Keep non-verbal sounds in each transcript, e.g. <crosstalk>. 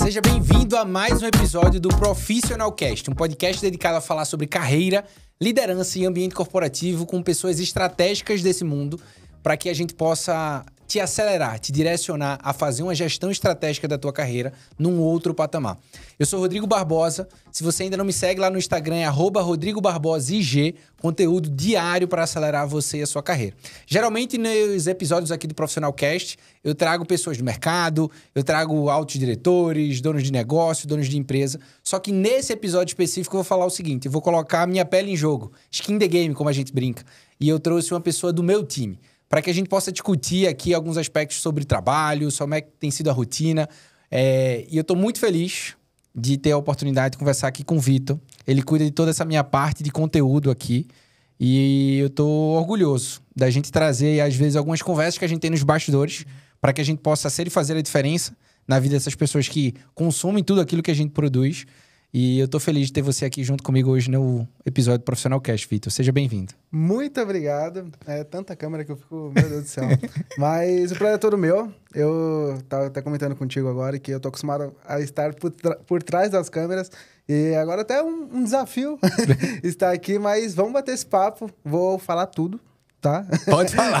Seja bem-vindo a mais um episódio do Profissional Cast, um podcast dedicado a falar sobre carreira, liderança e ambiente corporativo com pessoas estratégicas desse mundo, para que a gente possa te acelerar, te direcionar a fazer uma gestão estratégica da tua carreira num outro patamar. Eu sou Rodrigo Barbosa. Se você ainda não me segue lá no Instagram, é RodrigoBarbosaIG, conteúdo diário para acelerar você e a sua carreira. Geralmente nos episódios aqui do Profissional Cast, eu trago pessoas do mercado, eu trago altos diretores, donos de negócio, donos de empresa. Só que nesse episódio específico eu vou falar o seguinte, eu vou colocar a minha pele em jogo, skin the game, como a gente brinca. E eu trouxe uma pessoa do meu time para que a gente possa discutir aqui alguns aspectos sobre trabalho, como é que tem sido a rotina. É, e eu estou muito feliz de ter a oportunidade de conversar aqui com o Vitor. Ele cuida de toda essa minha parte de conteúdo aqui. E eu estou orgulhoso da gente trazer, às vezes, algumas conversas que a gente tem nos bastidores para que a gente possa ser e fazer a diferença na vida dessas pessoas que consomem tudo aquilo que a gente produz. E eu tô feliz de ter você aqui junto comigo hoje no episódio do Profissional Cast, Vitor. Seja bem-vindo. Muito obrigado. É tanta câmera que eu fico, meu Deus do céu. <laughs> Mas o prazer é todo meu. Eu tava até comentando contigo agora que eu tô acostumado a estar por, por trás das câmeras. E agora até é um, um desafio <laughs> estar aqui, mas vamos bater esse papo. Vou falar tudo tá? Pode falar.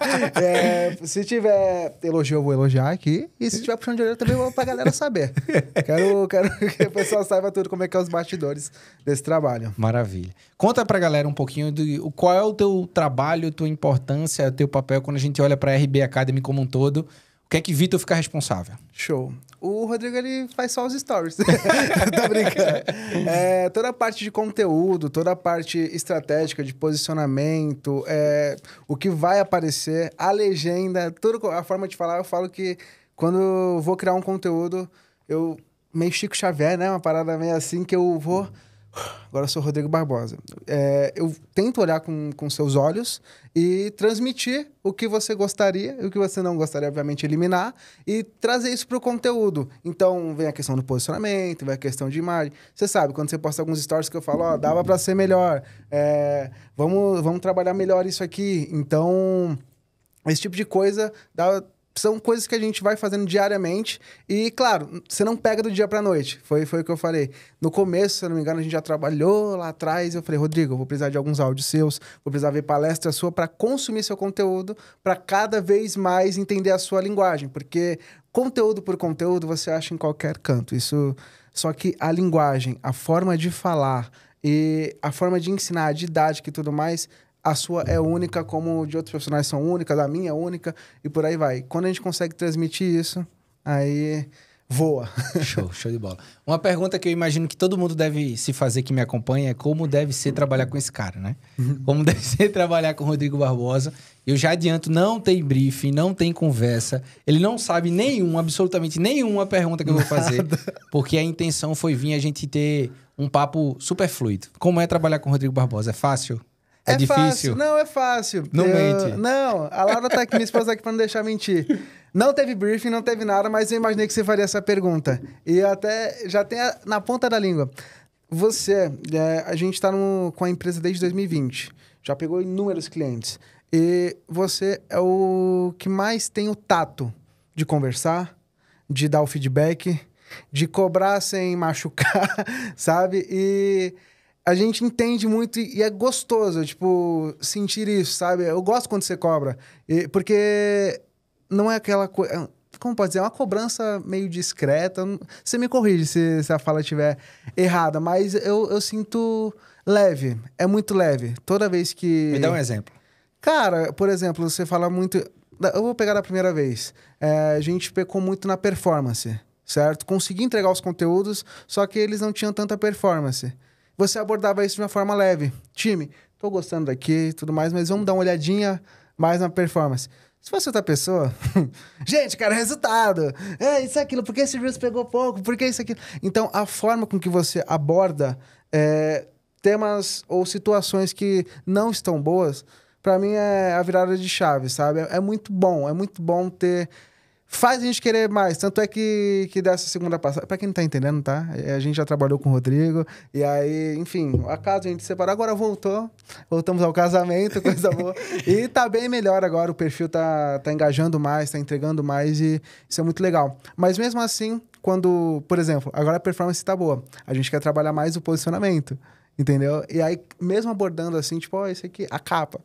<laughs> é, se tiver elogio, eu vou elogiar aqui. E se tiver puxando de orelha, também vou vou pra galera saber. <laughs> quero, quero <laughs> que o pessoal saiba tudo como é que é os bastidores desse trabalho. Maravilha. Conta pra galera um pouquinho do qual é o teu trabalho, tua importância, teu papel quando a gente olha pra RB Academy como um todo. O que é que Vitor fica responsável? Show. O Rodrigo, ele faz só os stories. <laughs> Tô brincando. É, toda a parte de conteúdo, toda a parte estratégica de posicionamento, é, o que vai aparecer, a legenda, tudo, a forma de falar, eu falo que quando eu vou criar um conteúdo, eu meio Chico Xavier, né? Uma parada meio assim que eu vou Agora eu sou Rodrigo Barbosa. É, eu tento olhar com, com seus olhos e transmitir o que você gostaria e o que você não gostaria, obviamente, eliminar e trazer isso para o conteúdo. Então, vem a questão do posicionamento, vem a questão de imagem. Você sabe, quando você posta alguns stories que eu falo, ó, oh, dava para ser melhor, é, vamos, vamos trabalhar melhor isso aqui. Então, esse tipo de coisa dá são coisas que a gente vai fazendo diariamente. E, claro, você não pega do dia a noite. Foi, foi o que eu falei. No começo, se eu não me engano, a gente já trabalhou lá atrás. Eu falei, Rodrigo, eu vou precisar de alguns áudios seus, vou precisar ver palestra sua para consumir seu conteúdo, para cada vez mais entender a sua linguagem. Porque conteúdo por conteúdo você acha em qualquer canto. Isso. Só que a linguagem, a forma de falar e a forma de ensinar, a didática e tudo mais, a sua é única, como de outros profissionais são únicas, a minha é única, e por aí vai. Quando a gente consegue transmitir isso, aí voa. <laughs> Show, show de bola. Uma pergunta que eu imagino que todo mundo deve se fazer que me acompanha é como deve ser trabalhar com esse cara, né? Uhum. Como deve <laughs> ser trabalhar com o Rodrigo Barbosa. Eu já adianto, não tem briefing, não tem conversa. Ele não sabe nenhuma, absolutamente nenhuma pergunta que eu vou <laughs> fazer. Nada. Porque a intenção foi vir a gente ter um papo super fluido. Como é trabalhar com o Rodrigo Barbosa? É fácil? É, é, difícil. Fácil. Não, é fácil. Não eu... mente. Não, a Laura tá aqui, minha esposa tá aqui pra não deixar mentir. Não teve briefing, não teve nada, mas eu imaginei que você faria essa pergunta. E até já tem a... na ponta da língua. Você, é, a gente tá com a empresa desde 2020. Já pegou inúmeros clientes. E você é o que mais tem o tato de conversar, de dar o feedback, de cobrar sem <laughs> machucar, sabe? E a gente entende muito e é gostoso, tipo, sentir isso, sabe? Eu gosto quando você cobra, porque não é aquela coisa. É como pode dizer? É uma cobrança meio discreta. Você me corrige se, se a fala estiver errada, mas eu, eu sinto leve. É muito leve. Toda vez que. Me dá um exemplo. Cara, por exemplo, você fala muito. Eu vou pegar da primeira vez. É, a gente pecou muito na performance, certo? Consegui entregar os conteúdos, só que eles não tinham tanta performance você abordava isso de uma forma leve. Time, tô gostando daqui e tudo mais, mas vamos dar uma olhadinha mais na performance. Se fosse outra pessoa, <laughs> gente, cara, resultado. É isso aquilo, porque esse vírus pegou pouco, porque isso aquilo. Então, a forma com que você aborda é, temas ou situações que não estão boas, para mim é a virada de chave, sabe? É, é muito bom, é muito bom ter faz a gente querer mais. Tanto é que, que dessa segunda passagem. Pra quem não tá entendendo, tá? É, a gente já trabalhou com o Rodrigo. E aí, enfim, acaso a gente separou. Agora voltou. Voltamos ao casamento, <laughs> coisa boa. e tá bem melhor agora. O perfil tá, tá engajando mais, tá entregando mais. E isso é muito legal. Mas mesmo assim, quando, por exemplo, agora a performance tá boa. A gente quer trabalhar mais o posicionamento. Entendeu? E aí, mesmo abordando assim, tipo, ó, oh, esse aqui, a capa,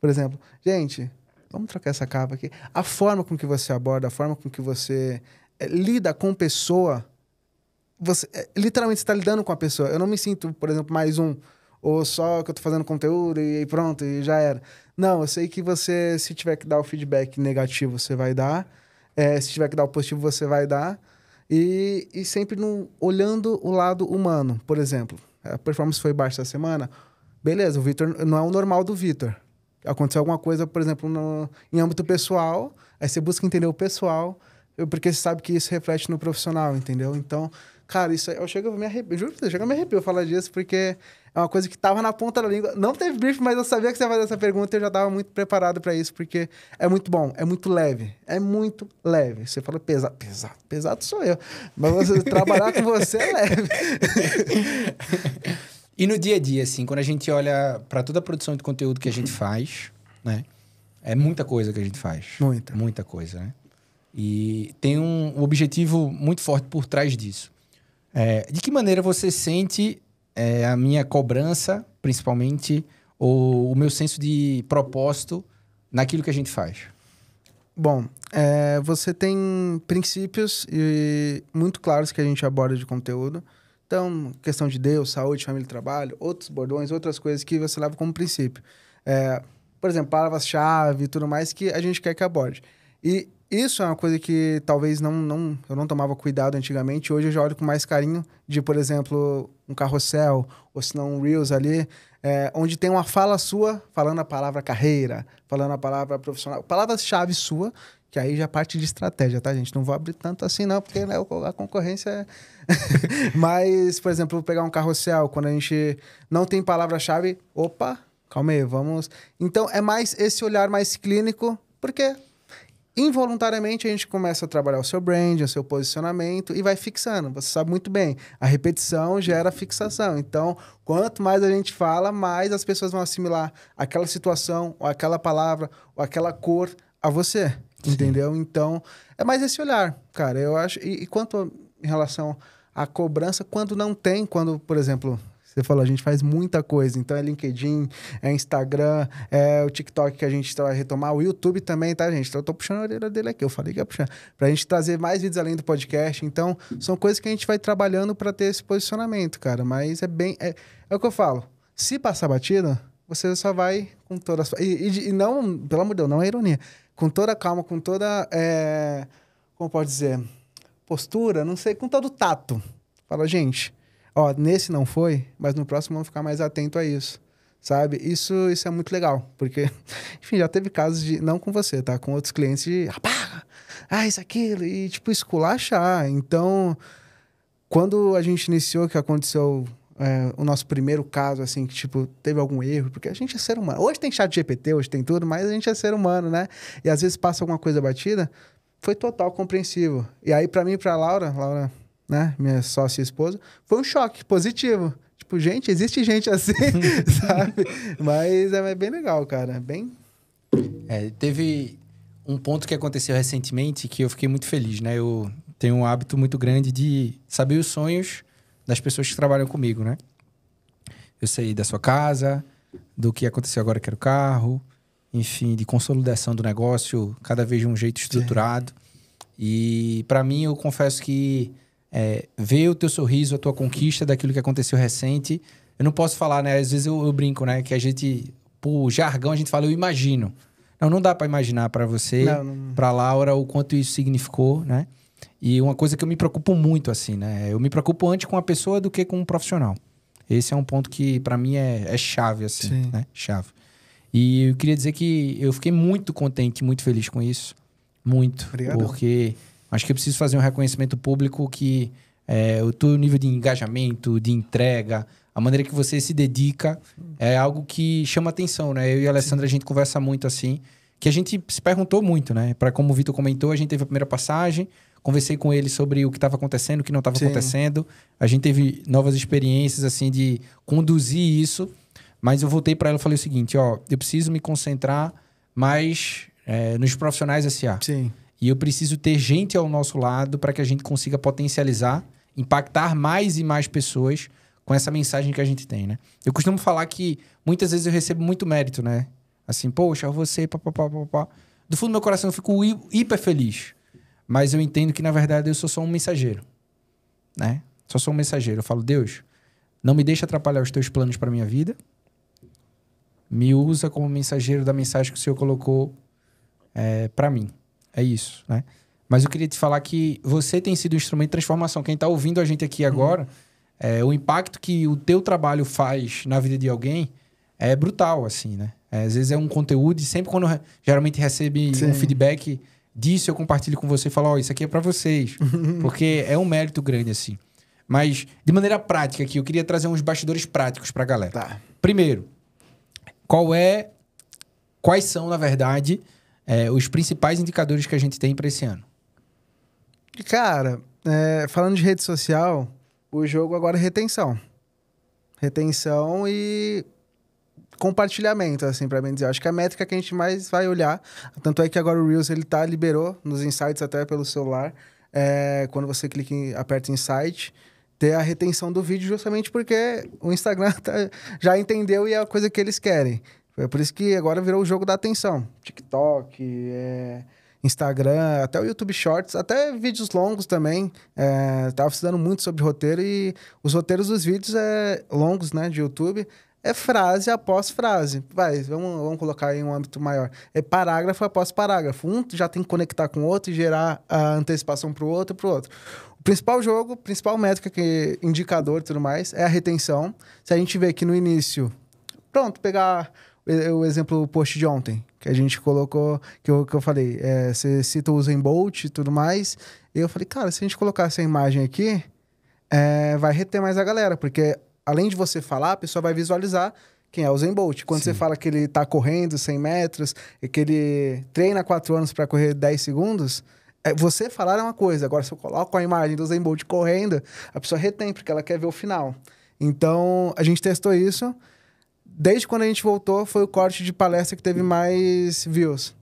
por exemplo. Gente, Vamos trocar essa capa aqui. A forma com que você aborda, a forma com que você eh, lida com pessoa, você eh, literalmente está lidando com a pessoa. Eu não me sinto, por exemplo, mais um ou só que eu estou fazendo conteúdo e pronto, e já era. Não, eu sei que você, se tiver que dar o feedback negativo, você vai dar. É, se tiver que dar o positivo, você vai dar. E, e sempre no, olhando o lado humano, por exemplo. A performance foi baixa essa semana. Beleza, o Vitor não é o normal do Vitor aconteceu alguma coisa, por exemplo, no, em âmbito pessoal, aí você busca entender o pessoal, porque você sabe que isso reflete no profissional, entendeu? Então, cara, isso aí, eu chego, me arrepio, juro pra você, eu me arrepio falar disso, porque é uma coisa que tava na ponta da língua. Não teve brief, mas eu sabia que você ia fazer essa pergunta e eu já tava muito preparado para isso, porque é muito bom, é muito leve, é muito leve. Você fala pesado, pesado, pesado sou eu, mas você, trabalhar com você é leve. <laughs> E no dia a dia, assim, quando a gente olha para toda a produção de conteúdo que a gente faz, né? É muita coisa que a gente faz. Muita. Muita coisa, né? E tem um objetivo muito forte por trás disso. É, de que maneira você sente é, a minha cobrança, principalmente, ou o meu senso de propósito naquilo que a gente faz? Bom, é, você tem princípios e muito claros que a gente aborda de conteúdo. Então, questão de Deus, saúde, família, trabalho, outros bordões, outras coisas que você leva como princípio. É, por exemplo, palavras-chave e tudo mais que a gente quer que aborde. E isso é uma coisa que talvez não, não eu não tomava cuidado antigamente. Hoje eu já olho com mais carinho de, por exemplo, um carrossel, ou se não um Reels ali, é, onde tem uma fala sua falando a palavra carreira, falando a palavra profissional, palavras-chave sua que aí já é parte de estratégia, tá, gente? Não vou abrir tanto assim, não, porque né, a concorrência é. <laughs> Mas, por exemplo, pegar um carrossel, quando a gente não tem palavra-chave, opa, calma aí, vamos. Então, é mais esse olhar mais clínico, porque involuntariamente a gente começa a trabalhar o seu brand, o seu posicionamento e vai fixando. Você sabe muito bem, a repetição gera fixação. Então, quanto mais a gente fala, mais as pessoas vão assimilar aquela situação, ou aquela palavra, ou aquela cor a você. Sim. Entendeu? Então, é mais esse olhar, cara. Eu acho. E, e quanto em relação à cobrança, quando não tem, quando, por exemplo, você falou, a gente faz muita coisa. Então é LinkedIn, é Instagram, é o TikTok que a gente tá, vai retomar, o YouTube também, tá, gente? Então eu tô puxando a orelha dele aqui, eu falei que ia puxar. Pra gente trazer mais vídeos além do podcast. Então, são coisas que a gente vai trabalhando para ter esse posicionamento, cara. Mas é bem. É, é o que eu falo. Se passar batida, você só vai com toda a sua. E, e, e não, pelo amor de Deus, não é ironia com toda calma, com toda. É, como pode dizer? Postura, não sei, com todo tato. Fala, gente, ó, nesse não foi, mas no próximo vamos ficar mais atento a isso. Sabe? Isso, isso é muito legal, porque, <laughs> enfim, já teve casos de, não com você, tá? Com outros clientes de, ah, isso, aquilo, e tipo, esculachar. Então, quando a gente iniciou, que aconteceu é, o nosso primeiro caso, assim, que, tipo, teve algum erro, porque a gente é ser humano. Hoje tem chat GPT, hoje tem tudo, mas a gente é ser humano, né? E às vezes passa alguma coisa batida, foi total compreensivo E aí, para mim e pra Laura, Laura, né, minha sócia e esposa, foi um choque positivo. Tipo, gente, existe gente assim, <laughs> <laughs> sabe? Mas é, é bem legal, cara. É bem. É, teve um ponto que aconteceu recentemente que eu fiquei muito feliz, né? Eu tenho um hábito muito grande de saber os sonhos das pessoas que trabalham comigo, né? Eu sei da sua casa, do que aconteceu agora que era o carro, enfim, de consolidação do negócio, cada vez de um jeito estruturado. E para mim, eu confesso que é, ver o teu sorriso, a tua conquista daquilo que aconteceu recente, eu não posso falar, né? Às vezes eu, eu brinco, né? Que a gente, por jargão, a gente fala, eu imagino. Não, não dá para imaginar para você, para Laura, o quanto isso significou, né? E uma coisa que eu me preocupo muito, assim, né? Eu me preocupo antes com a pessoa do que com um profissional. Esse é um ponto que, para mim, é, é, chave, assim, Sim. né? Chave. E eu queria dizer que eu fiquei muito contente, muito feliz com isso. Muito. Obrigado. Porque acho que eu preciso fazer um reconhecimento público que é, o teu nível de engajamento, de entrega, a maneira que você se dedica é algo que chama atenção, né? Eu e a Alessandra, Sim. a gente conversa muito assim, que a gente se perguntou muito, né? Para como o Vitor comentou, a gente teve a primeira passagem, conversei com ele sobre o que estava acontecendo, o que não estava acontecendo. A gente teve novas experiências, assim, de conduzir isso. Mas eu voltei para ela e falei o seguinte: ó, eu preciso me concentrar mais é, nos profissionais SA. Sim. E eu preciso ter gente ao nosso lado para que a gente consiga potencializar, impactar mais e mais pessoas com essa mensagem que a gente tem, né? Eu costumo falar que muitas vezes eu recebo muito mérito, né? Assim, poxa, você, papapá, papapá. Do fundo do meu coração eu fico hiper feliz. Mas eu entendo que, na verdade, eu sou só um mensageiro. Né? Só sou um mensageiro. Eu falo, Deus, não me deixa atrapalhar os teus planos para minha vida. Me usa como mensageiro da mensagem que o Senhor colocou é, para mim. É isso, né? Mas eu queria te falar que você tem sido um instrumento de transformação. Quem está ouvindo a gente aqui uhum. agora, uhum. é, o impacto que o teu trabalho faz na vida de alguém é brutal, assim, né? É, às vezes é um conteúdo e sempre quando geralmente recebe Sim. um feedback disso eu compartilho com você e falo, ó, oh, isso aqui é para vocês. <laughs> porque é um mérito grande, assim. Mas, de maneira prática aqui, eu queria trazer uns bastidores práticos pra galera. Tá. Primeiro, qual é... Quais são, na verdade, é, os principais indicadores que a gente tem para esse ano? Cara, é, falando de rede social, o jogo agora é retenção. Retenção e compartilhamento, assim, para bem dizer. Eu acho que é a métrica que a gente mais vai olhar. Tanto é que agora o Reels, ele tá, liberou nos insights até pelo celular. É, quando você clica em, aperta insight ter a retenção do vídeo justamente porque o Instagram <laughs> tá, já entendeu e é a coisa que eles querem. É por isso que agora virou o jogo da atenção. TikTok, é, Instagram, até o YouTube Shorts, até vídeos longos também. É, estudando muito sobre roteiro e os roteiros dos vídeos é, longos, né, de YouTube, é frase após frase. Vai, vamos, vamos colocar em um âmbito maior. É parágrafo após parágrafo. Um já tem que conectar com o outro e gerar a antecipação para o outro e para o outro. O principal jogo, principal métrica, que indicador e tudo mais, é a retenção. Se a gente vê que no início... Pronto, pegar o exemplo do post de ontem, que a gente colocou, que eu, que eu falei, é, você cita o Usain Bolt e tudo mais. E eu falei, cara, se a gente colocar essa imagem aqui, é, vai reter mais a galera, porque além de você falar, a pessoa vai visualizar quem é o Zen Bolt. Quando Sim. você fala que ele está correndo 100 metros e que ele treina 4 anos para correr 10 segundos, é, você falar é uma coisa. Agora, se eu coloco a imagem do Zen Bolt correndo, a pessoa retém, porque ela quer ver o final. Então, a gente testou isso. Desde quando a gente voltou, foi o corte de palestra que teve mais views.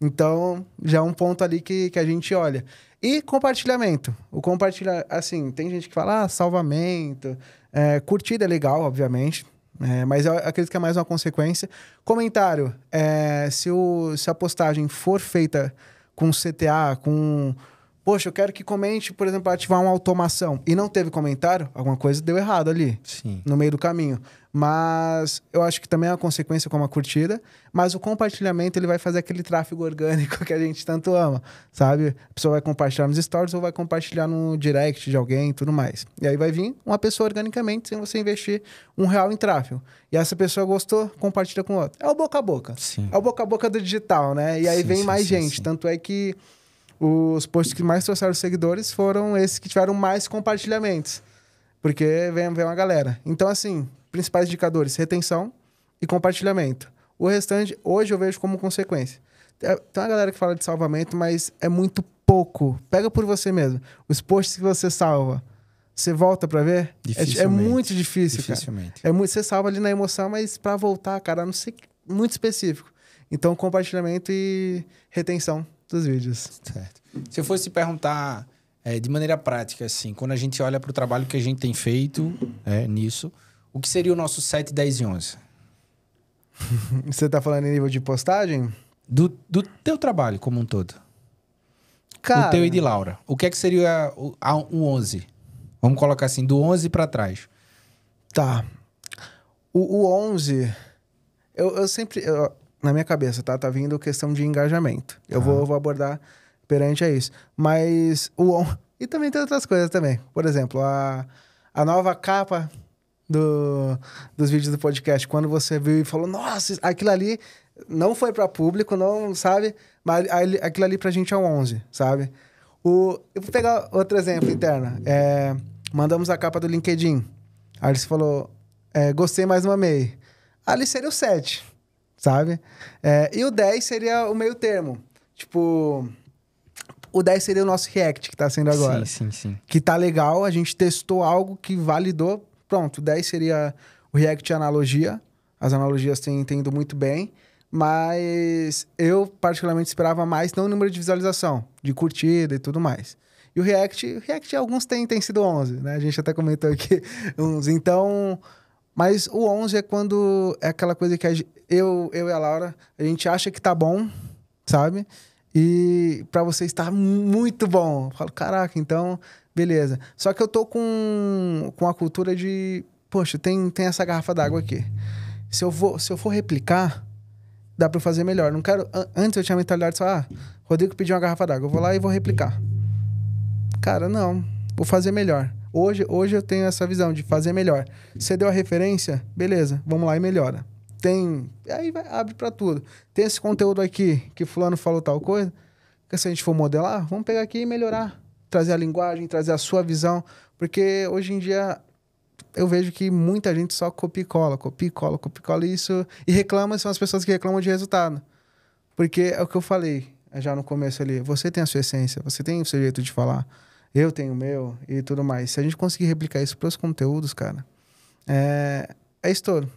Então, já é um ponto ali que, que a gente olha. E compartilhamento. O compartilhar, assim, tem gente que fala, ah, salvamento, é, curtida é legal, obviamente. É, mas eu acredito que é mais uma consequência. Comentário: é, se, o, se a postagem for feita com CTA, com. Poxa, eu quero que comente, por exemplo, ativar uma automação e não teve comentário, alguma coisa deu errado ali. Sim. No meio do caminho. Mas eu acho que também é uma consequência como a curtida. Mas o compartilhamento, ele vai fazer aquele tráfego orgânico <laughs> que a gente tanto ama, sabe? A pessoa vai compartilhar nos stories ou vai compartilhar no direct de alguém e tudo mais. E aí vai vir uma pessoa organicamente, sem você investir um real em tráfego. E essa pessoa gostou, compartilha com outro. É o boca a boca. Sim. É o boca a boca do digital, né? E aí sim, vem sim, mais gente. Tanto é que os posts que mais trouxeram seguidores foram esses que tiveram mais compartilhamentos. Porque vem, vem uma galera. Então, assim, principais indicadores: retenção e compartilhamento. O restante, hoje eu vejo como consequência. É, tem uma galera que fala de salvamento, mas é muito pouco. Pega por você mesmo. Os posts que você salva, você volta para ver? É, é, muito difícil, Dificilmente. cara. É muito, você salva ali na emoção, mas para voltar, cara, não sei, muito específico. Então, compartilhamento e retenção dos vídeos. Certo. Se eu fosse perguntar é, de maneira prática, assim, quando a gente olha para o trabalho que a gente tem feito é, nisso, o que seria o nosso 7, 10 e 11? <laughs> Você está falando em nível de postagem? Do, do teu trabalho como um todo. Cara... O teu e de Laura. O que é que seria o, a, o 11? Vamos colocar assim, do 11 para trás. Tá. O, o 11... Eu, eu sempre... Eu, na minha cabeça, tá? Tá vindo questão de engajamento. Eu, ah. vou, vou abordar perante a isso. Mas o... On... E também tem outras coisas também. Por exemplo, a, a nova capa do, dos vídeos do podcast. Quando você viu e falou, nossa, aquilo ali não foi para público, não, sabe? Mas aquilo ali pra gente é um 11, sabe? O, eu vou pegar outro exemplo interno. É, mandamos a capa do LinkedIn. Aí você falou, é, gostei, mas não amei. Ali seria o 7, sabe? É, e o 10 seria o meio termo. Tipo, o 10 seria o nosso React que tá sendo agora. Sim, sim, sim. Que tá legal, a gente testou algo que validou Pronto, 10 seria o React analogia. As analogias têm, tido muito bem. Mas eu particularmente esperava mais, não o número de visualização, de curtida e tudo mais. E o React, React alguns têm, têm sido 11, né? A gente até comentou aqui <laughs> uns. Então, mas o 11 é quando é aquela coisa que eu, eu e a Laura, a gente acha que tá bom, sabe? E para você está muito bom. Eu falo, caraca, então Beleza. Só que eu tô com, com a cultura de. Poxa, tem, tem essa garrafa d'água aqui. Se eu, vou, se eu for replicar, dá para fazer melhor. Não quero. Antes eu tinha a mentalidade só, ah, Rodrigo pediu uma garrafa d'água, eu vou lá e vou replicar. Cara, não. Vou fazer melhor. Hoje, hoje eu tenho essa visão de fazer melhor. Você deu a referência, beleza, vamos lá e melhora. Tem. Aí vai, abre para tudo. Tem esse conteúdo aqui que fulano falou tal coisa. Que se a gente for modelar, vamos pegar aqui e melhorar trazer a linguagem, trazer a sua visão, porque hoje em dia eu vejo que muita gente só copia e cola, copia e cola, copia e cola, isso. E reclama são as pessoas que reclamam de resultado. Porque é o que eu falei é já no começo ali: você tem a sua essência, você tem o seu jeito de falar, eu tenho o meu e tudo mais. Se a gente conseguir replicar isso para os conteúdos, cara, é, é estouro.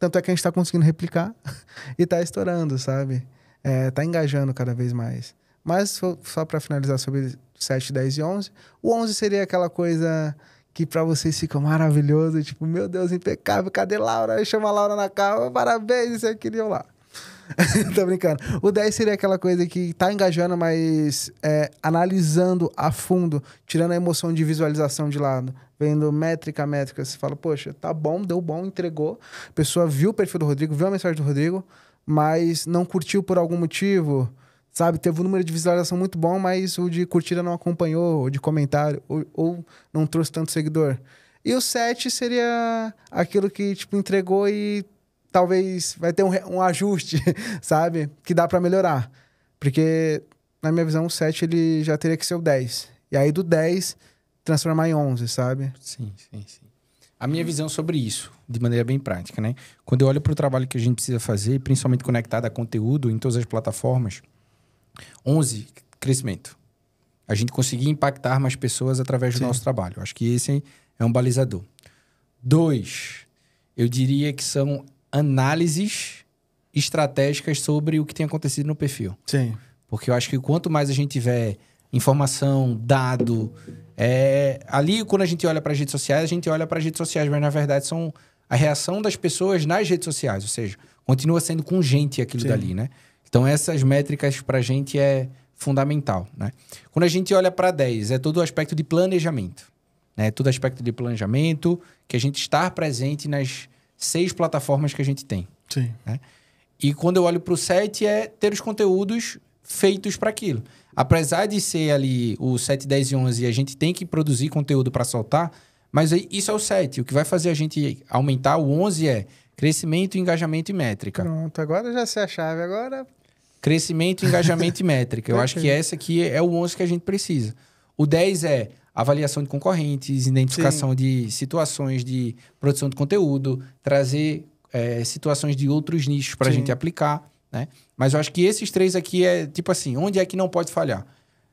Tanto é que a gente está conseguindo replicar <laughs> e está estourando, sabe? É, tá engajando cada vez mais. Mas só para finalizar sobre 7, 10 e 11, o 11 seria aquela coisa que para vocês fica maravilhoso, tipo, meu Deus, impecável, cadê Laura? Chama a Laura na calma, parabéns, isso aqui queriam lá. <laughs> Tô brincando. O 10 seria aquela coisa que tá engajando, mas é, analisando a fundo, tirando a emoção de visualização de lado, vendo métrica a métrica. Você fala, poxa, tá bom, deu bom, entregou. A pessoa viu o perfil do Rodrigo, viu a mensagem do Rodrigo, mas não curtiu por algum motivo Sabe, teve um número de visualização muito bom, mas o de curtida não acompanhou, ou de comentário, ou, ou não trouxe tanto seguidor. E o 7 seria aquilo que, tipo, entregou e talvez vai ter um, um ajuste, <laughs> sabe? Que dá para melhorar. Porque, na minha visão, o 7 ele já teria que ser o 10. E aí, do 10, transformar em 11, sabe? Sim, sim, sim. A minha visão sobre isso, de maneira bem prática, né? Quando eu olho para o trabalho que a gente precisa fazer, principalmente conectado a conteúdo em todas as plataformas, 11, crescimento. A gente conseguir impactar mais pessoas através do Sim. nosso trabalho. Acho que esse é um balizador. Dois, eu diria que são análises estratégicas sobre o que tem acontecido no perfil. Sim. Porque eu acho que quanto mais a gente tiver informação, dado. É... Ali, quando a gente olha para as redes sociais, a gente olha para as redes sociais, mas na verdade são a reação das pessoas nas redes sociais. Ou seja, continua sendo com gente aquilo Sim. dali, né? Então, essas métricas para a gente é fundamental. Né? Quando a gente olha para 10, é todo o aspecto de planejamento. Né? É todo aspecto de planejamento, que a gente estar presente nas seis plataformas que a gente tem. Sim. Né? E quando eu olho para o 7, é ter os conteúdos feitos para aquilo. Apesar de ser ali o 7, 10 e 11, a gente tem que produzir conteúdo para soltar, mas isso é o 7. O que vai fazer a gente aumentar o 11 é crescimento, engajamento e métrica. Pronto, agora já sei a chave. Agora Crescimento, engajamento e métrica. Eu acho que essa aqui é o 11 que a gente precisa. O 10 é avaliação de concorrentes, identificação Sim. de situações de produção de conteúdo, trazer é, situações de outros nichos para a gente aplicar, né? Mas eu acho que esses três aqui é tipo assim, onde é que não pode falhar?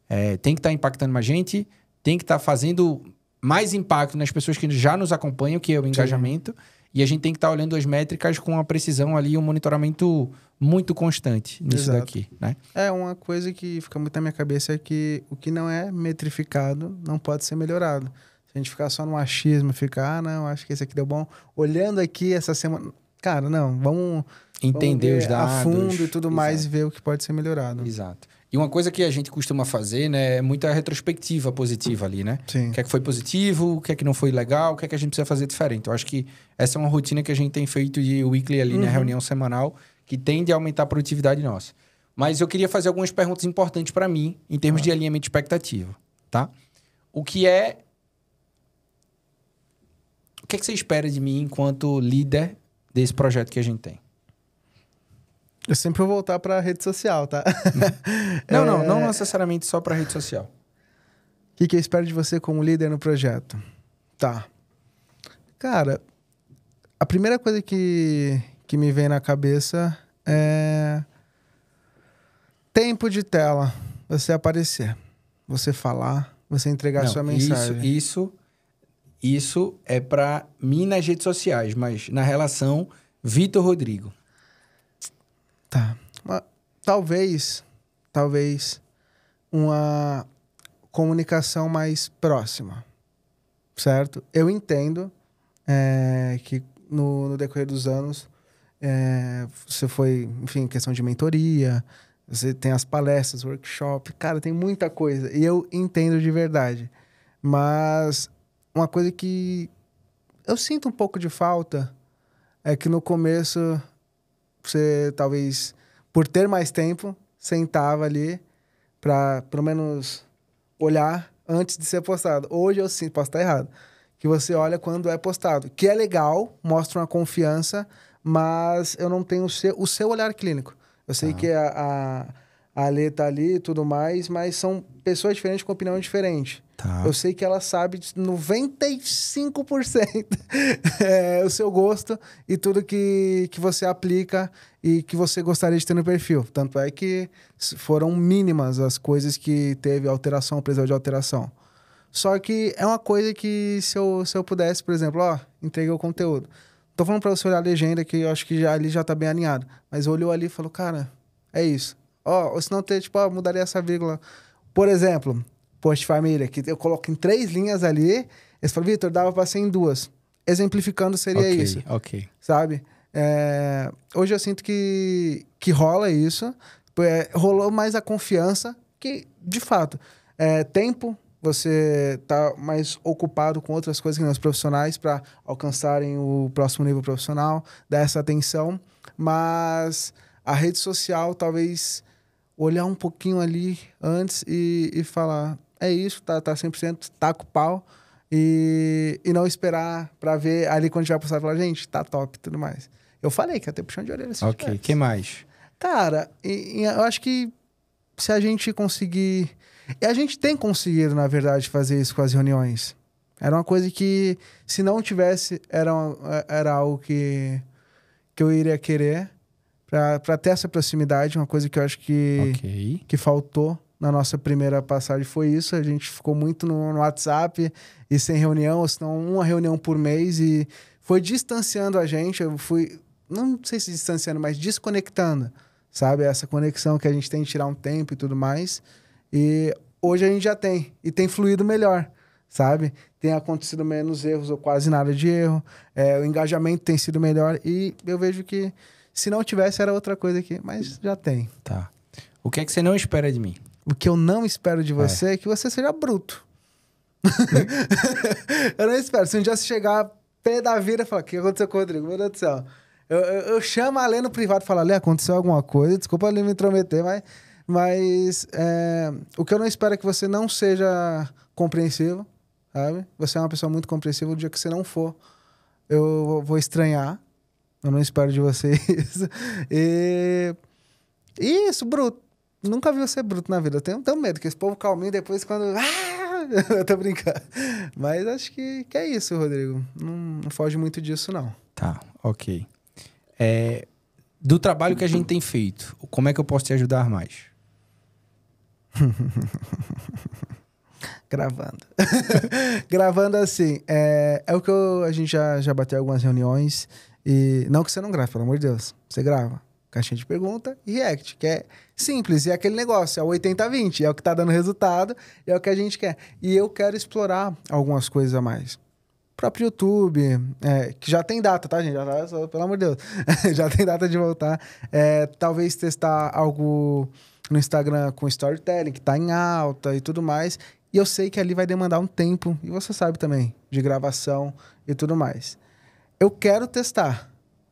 É, tem que estar tá impactando mais gente, tem que estar tá fazendo mais impacto nas pessoas que já nos acompanham, que é o engajamento. Sim. E a gente tem que estar tá olhando as métricas com a precisão ali, um monitoramento muito constante nisso Exato. daqui, né? É, uma coisa que fica muito na minha cabeça é que o que não é metrificado não pode ser melhorado. Se a gente ficar só no achismo, ficar, ah, não, acho que esse aqui deu bom. Olhando aqui essa semana... Cara, não, vamos... Entender vamos os dados. A fundo e tudo Exato. mais e ver o que pode ser melhorado. Exato. E uma coisa que a gente costuma fazer, né, é muita retrospectiva positiva ali, né? Sim. O que é que foi positivo, o que é que não foi legal, o que é que a gente precisa fazer diferente. Eu acho que essa é uma rotina que a gente tem feito de weekly ali, né, uhum. reunião semanal, que tende a aumentar a produtividade nossa. Mas eu queria fazer algumas perguntas importantes para mim em termos ah. de alinhamento de expectativa, tá? O que é o que, é que você espera de mim enquanto líder desse projeto que a gente tem? Eu sempre vou voltar para a rede social, tá? <laughs> não, é... não, não necessariamente só para a rede social. O que, que eu espero de você como líder no projeto? Tá. Cara, a primeira coisa que, que me vem na cabeça é. Tempo de tela. Você aparecer, você falar, você entregar não, sua mensagem. Isso, isso, isso é para mim nas redes sociais, mas na relação Vitor Rodrigo. Tá. Uma, talvez, talvez uma comunicação mais próxima, certo? Eu entendo é, que no, no, decorrer dos anos é, você foi, enfim, questão de mentoria, você tem as palestras, workshop, cara, tem muita coisa. E eu entendo de verdade. Mas uma coisa que eu sinto um pouco de falta é que no começo você talvez, por ter mais tempo, sentava ali para pelo menos olhar antes de ser postado. Hoje eu sinto, posso estar errado, que você olha quando é postado, que é legal, mostra uma confiança, mas eu não tenho o seu, o seu olhar clínico. Eu sei ah. que a, a a Lê tá ali e tudo mais, mas são pessoas diferentes com opinião diferente. Tá. Eu sei que ela sabe 95% <laughs> é, o seu gosto e tudo que, que você aplica e que você gostaria de ter no perfil. Tanto é que foram mínimas as coisas que teve alteração, precisou de alteração. Só que é uma coisa que se eu, se eu pudesse, por exemplo, ó, entreguei o conteúdo. Tô falando pra você olhar a legenda, que eu acho que já, ali já tá bem alinhado. Mas olhou ali e falou, cara, é isso Ó, ou se não ter, tipo, ó, mudaria essa vírgula. Por exemplo, post família, que eu coloco em três linhas ali, eles falam, Vitor, dava pra ser em duas. Exemplificando seria okay, isso. Ok. Sabe? É... hoje eu sinto que, que rola isso. É, rolou mais a confiança, que de fato, é, tempo, você tá mais ocupado com outras coisas que não os profissionais para alcançarem o próximo nível profissional, dar essa atenção, mas a rede social talvez olhar um pouquinho ali antes e, e falar: é isso, tá, tá 100%, taca o pau. E, e não esperar para ver ali quando tiver passado falar, gente, tá top tudo mais. Eu falei que até puxando puxão de orelha. Se ok, quem mais? Cara, e, e eu acho que se a gente conseguir. E a gente tem conseguido, na verdade, fazer isso com as reuniões. Era uma coisa que, se não tivesse, era, uma, era algo que, que eu iria querer para ter essa proximidade, uma coisa que eu acho que, okay. que faltou na nossa primeira passagem foi isso. A gente ficou muito no, no WhatsApp e sem reunião, ou senão uma reunião por mês e foi distanciando a gente. Eu fui, não sei se distanciando, mas desconectando, sabe? Essa conexão que a gente tem de tirar um tempo e tudo mais. E hoje a gente já tem, e tem fluído melhor, sabe? Tem acontecido menos erros ou quase nada de erro, é, o engajamento tem sido melhor e eu vejo que se não tivesse, era outra coisa aqui, mas já tem. Tá. O que é que você não espera de mim? O que eu não espero de é. você é, é que você seja bruto. <laughs> eu não espero. Se um dia você chegar pé da vida e falar: O que aconteceu com o Rodrigo? Meu Deus do céu. Eu, eu, eu chamo a Lê no privado e falo: Lê, aconteceu alguma coisa? Desculpa ele me intrometer, mas. Mas é, o que eu não espero é que você não seja compreensivo, sabe? Você é uma pessoa muito compreensiva. O dia que você não for, eu vou estranhar. Eu não espero de vocês. <laughs> e... Isso, bruto. Nunca vi você bruto na vida. Eu tenho tão medo que esse povo calminho depois quando... <laughs> Ah! <laughs> Eu tô brincando. Mas acho que, que é isso, Rodrigo. Não, não foge muito disso, não. Tá, ok. É, do trabalho que a gente tem feito, como é que eu posso te ajudar mais? Gravando. Gravando assim, é, é o que eu, a gente já, já bateu algumas reuniões. E não que você não grave, pelo amor de Deus. Você grava. Caixinha de pergunta e react, que é simples. E é aquele negócio, é o 80-20, é o que tá dando resultado, é o que a gente quer. E eu quero explorar algumas coisas a mais. O próprio YouTube, é, que já tem data, tá, gente? Já tá, pelo amor de Deus. <laughs> já tem data de voltar. É, talvez testar algo no Instagram com storytelling, que tá em alta e tudo mais. E eu sei que ali vai demandar um tempo, e você sabe também, de gravação e tudo mais eu quero testar,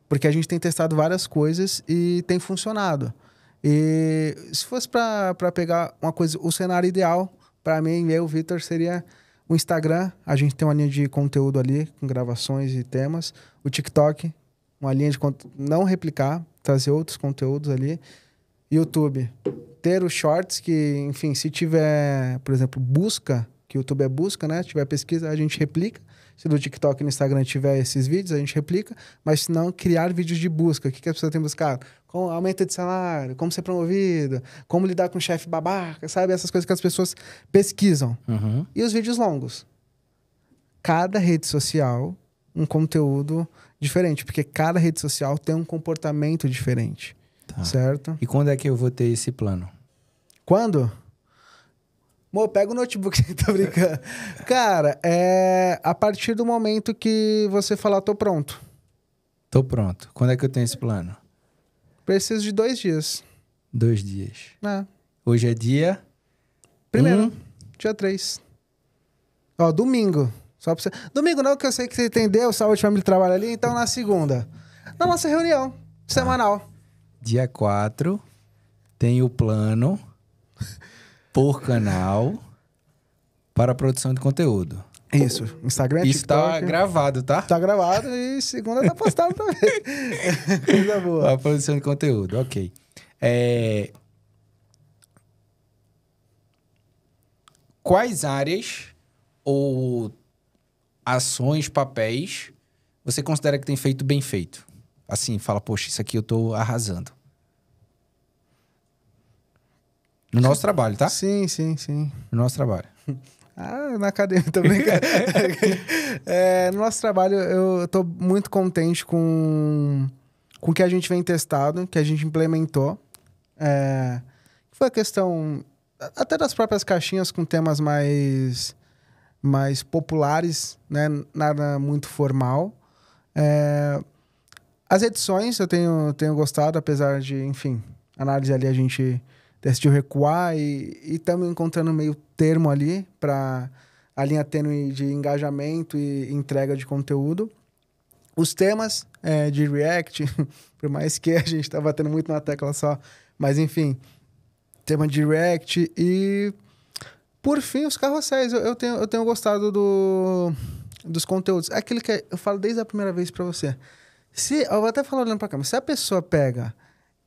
porque a gente tem testado várias coisas e tem funcionado. E se fosse para pegar uma coisa, o cenário ideal para mim, eu, Vitor, seria o Instagram. A gente tem uma linha de conteúdo ali, com gravações e temas. O TikTok, uma linha de não replicar, trazer outros conteúdos ali. YouTube, ter os shorts que, enfim, se tiver, por exemplo, busca, que o YouTube é busca, né? Se tiver pesquisa, a gente replica. Se do TikTok e no Instagram tiver esses vídeos, a gente replica. Mas se não, criar vídeos de busca. O que, que a pessoa tem buscado? Como aumento de salário, como ser promovida, como lidar com chefe babaca, sabe? Essas coisas que as pessoas pesquisam. Uhum. E os vídeos longos. Cada rede social, um conteúdo diferente. Porque cada rede social tem um comportamento diferente. Tá. Certo? E quando é que eu vou ter esse plano? Quando? Mô, pega o notebook, <laughs> tô tá brincando. Cara, é a partir do momento que você falar, tô pronto. Tô pronto. Quando é que eu tenho esse plano? Preciso de dois dias. Dois dias. É. Hoje é dia. Primeiro, um... dia três Ó, domingo. Só pra você... Domingo não, que eu sei que você entendeu, saúde, família, trabalho ali. Então, na segunda. Na nossa reunião, semanal. Dia quatro tem o plano. <laughs> por canal para produção de conteúdo. Isso. Instagram, é Isso tá TikTok. tá gravado, tá? Tá gravado e segunda tá postado também. <laughs> Coisa boa. A produção de conteúdo, ok. É... Quais áreas ou ações, papéis você considera que tem feito bem feito? Assim, fala, poxa, isso aqui eu tô arrasando. No nosso trabalho, tá? Sim, sim, sim. No nosso trabalho. <laughs> Ah, na academia também, cara. <laughs> é, no nosso trabalho, eu tô muito contente com, com o que a gente vem testado, que a gente implementou. É, foi a questão até das próprias caixinhas com temas mais, mais populares, né? Nada muito formal. É, as edições eu tenho, tenho gostado, apesar de, enfim, análise ali a gente decidiu recuar e estamos encontrando meio termo ali para a linha tênue de engajamento e entrega de conteúdo. Os temas é, de React, <laughs> por mais que a gente está batendo muito na tecla só, mas enfim, tema de React e por fim os carrosséis. Eu, eu, tenho, eu tenho gostado do, dos conteúdos. É aquilo que eu falo desde a primeira vez para você. Se, eu vou até falar olhando para a câmera. Se a pessoa pega